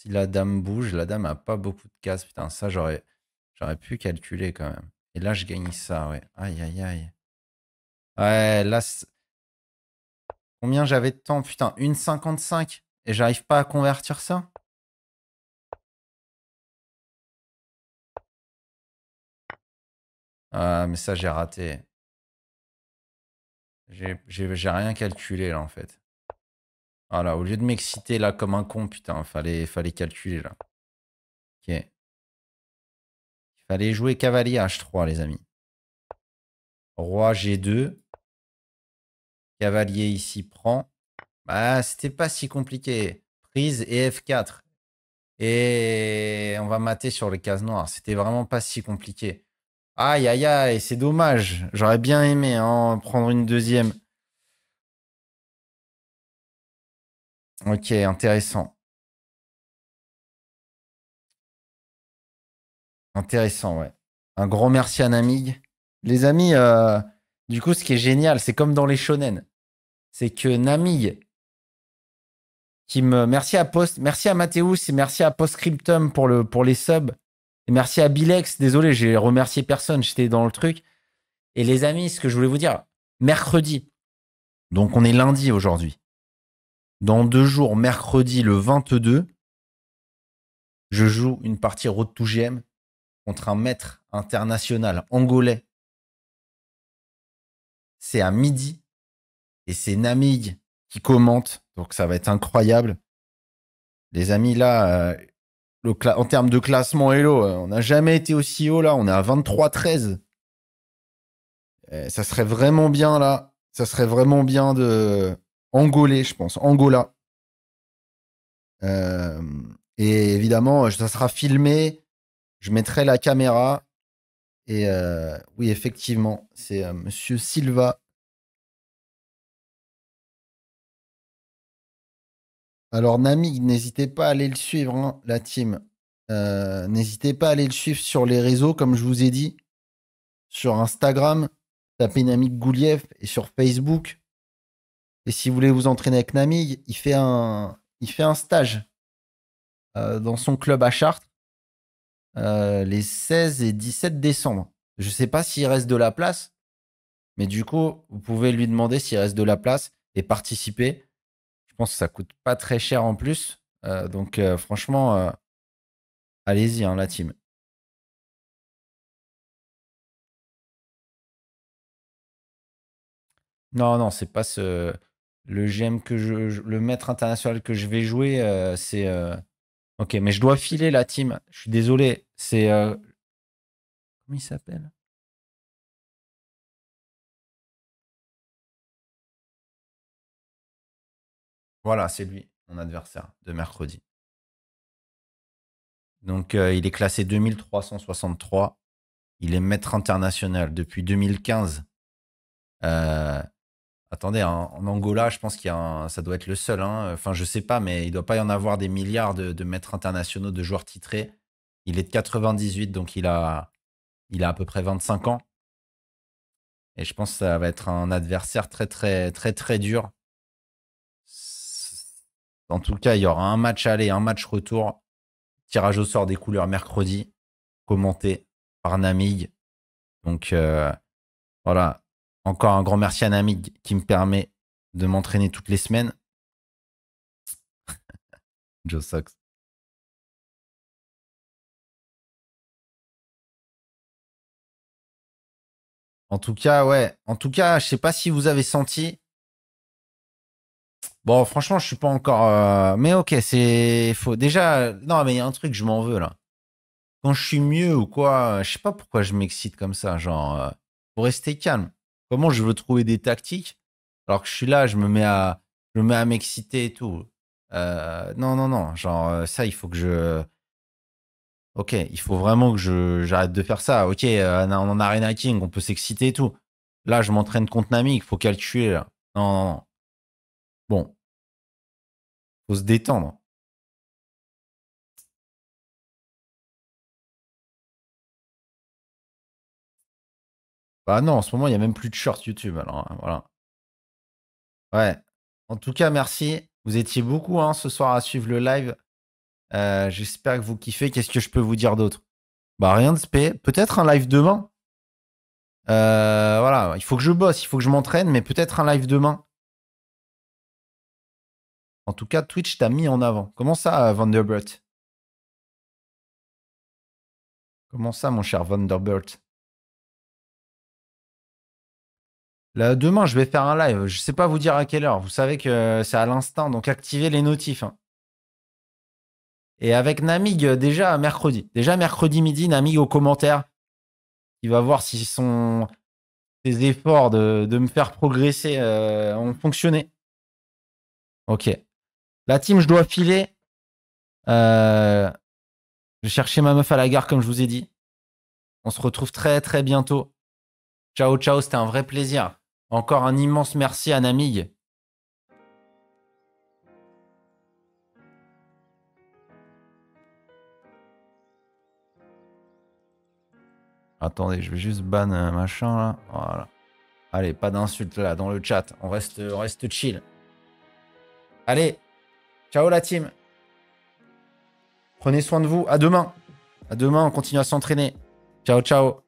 Si la dame bouge, la dame a pas beaucoup de cases. Putain, ça, j'aurais, j'aurais pu calculer quand même. Et là, je gagne ça, ouais. Aïe, aïe, aïe. Ouais, là... Combien j'avais de temps Putain, 1,55. Et j'arrive pas à convertir ça Ah, mais ça, j'ai raté. J'ai rien calculé, là, en fait. Voilà, au lieu de m'exciter là comme un con, putain, fallait, fallait calculer là. Ok. Il fallait jouer cavalier H3, les amis. Roi G2. Cavalier ici prend. Bah, c'était pas si compliqué. Prise et F4. Et on va mater sur les cases noires. C'était vraiment pas si compliqué. Aïe, aïe, aïe, c'est dommage. J'aurais bien aimé en hein, prendre une deuxième. Ok, intéressant. Intéressant, ouais. Un grand merci à Namig. Les amis, euh, du coup, ce qui est génial, c'est comme dans les shonen, c'est que Namig, qui me merci à Post, merci à Mathéus et merci à Postscriptum pour le pour les subs. Et merci à Bilex, désolé, j'ai remercié personne, j'étais dans le truc. Et les amis, ce que je voulais vous dire, mercredi. Donc on est lundi aujourd'hui. Dans deux jours, mercredi le 22, je joue une partie road to GM contre un maître international angolais. C'est à midi et c'est Namig qui commente, donc ça va être incroyable. Les amis, là, euh, en termes de classement Hello, euh, on n'a jamais été aussi haut là, on est à 23-13. Eh, ça serait vraiment bien là, ça serait vraiment bien de, angolais, je pense, Angola. Euh, et évidemment, euh, ça sera filmé. Je mettrai la caméra. Et euh, oui, effectivement, c'est Monsieur Silva. Alors, Nami, n'hésitez pas à aller le suivre, hein, la team. n'hésitez pas à aller le suivre sur les réseaux, comme je vous ai dit. Sur Instagram, tapez Namik Gouliev et sur Facebook, et si vous voulez vous entraîner avec Nami, il fait un, il fait un stage euh, dans son club à Chartres euh, les 16 et 17 décembre. Je ne sais pas s'il reste de la place, mais du coup, vous pouvez lui demander s'il reste de la place et participer. Je pense que ça coûte pas très cher en plus. Euh, donc franchement, allez-y, hein, la team. Non, non, c'est pas ce le que je, le maître international que je vais jouer, euh, c'est euh, ok, mais je dois filer la team. Je suis désolé, c'est euh, comment il s'appelle Voilà, c'est lui, mon adversaire de mercredi. Donc, il est classé 2363. Il est maître international depuis 2015. Attendez, en, Angola, je pense qu'il y a ça doit être le seul. Hein. Enfin, je sais pas, mais il doit pas y en avoir des milliards de, maîtres internationaux, de joueurs titrés. Il est de 98, donc il a, il a à peu près 25 ans. Et je pense que ça va être un adversaire très, très, très, très dur. En tout cas, il y aura un match aller, un match retour. Tirage au sort des couleurs mercredi, commenté par Namig. Donc euh, voilà, encore un grand merci à Namig qui me permet de m'entraîner toutes les semaines. Joe Sox. En tout cas, ouais. En tout cas, je sais pas si vous avez senti. Bon, franchement, je ne suis pas encore. Euh, mais ok, c'est faut déjà. Non, mais il y a un truc, je m'en veux là. Quand je suis mieux ou quoi, je sais pas pourquoi je m'excite comme ça. Genre, pour euh, rester calme. Comment je veux trouver des tactiques alors que je suis là, je me mets à, je me mets à m'exciter et tout. Euh, non, non, non. Genre, euh, ça, il faut que je. Ok, il faut vraiment que je j'arrête de faire ça. Ok, euh, on en à King, on peut s'exciter et tout. Là, je m'entraîne contre Nami, il faut calculer. Là. Non, non, non. Bon. Faut se détendre. Bah non, en ce moment, il n'y a même plus de shorts YouTube, alors hein, voilà. Ouais. En tout cas, merci. Vous étiez beaucoup hein, ce soir à suivre le live. Euh, j'espère que vous kiffez. Qu'est-ce que je peux vous dire d'autre Bah rien de spé. Peut-être un live demain. Euh, voilà, il faut que je bosse, il faut que je m'entraîne, mais peut-être un live demain. En tout cas, Twitch t'a mis en avant. Comment ça, euh, Vanderbilt Comment ça, mon cher Vanderbilt demain, je vais faire un live. Je ne sais pas vous dire à quelle heure. Vous savez que c'est à l'instant. donc activez les notifs. Hein. Et avec Namig, euh, déjà mercredi. Déjà mercredi midi, Namig au commentaire. Il va voir si son, ses efforts de, me faire progresser euh, ont fonctionné. Ok. La team, je dois filer. Euh, je je chercher ma meuf à la gare, comme je vous ai dit. On se retrouve très, très bientôt. Ciao, ciao, c'était un vrai plaisir. Encore un immense merci à Namig. Attendez, je vais juste ban un euh, machin là. Voilà. Allez, pas d'insultes là dans le chat. On reste, reste chill. Allez, ciao la team. Prenez soin de vous. À demain. À demain, on continue à s'entraîner. Ciao, ciao.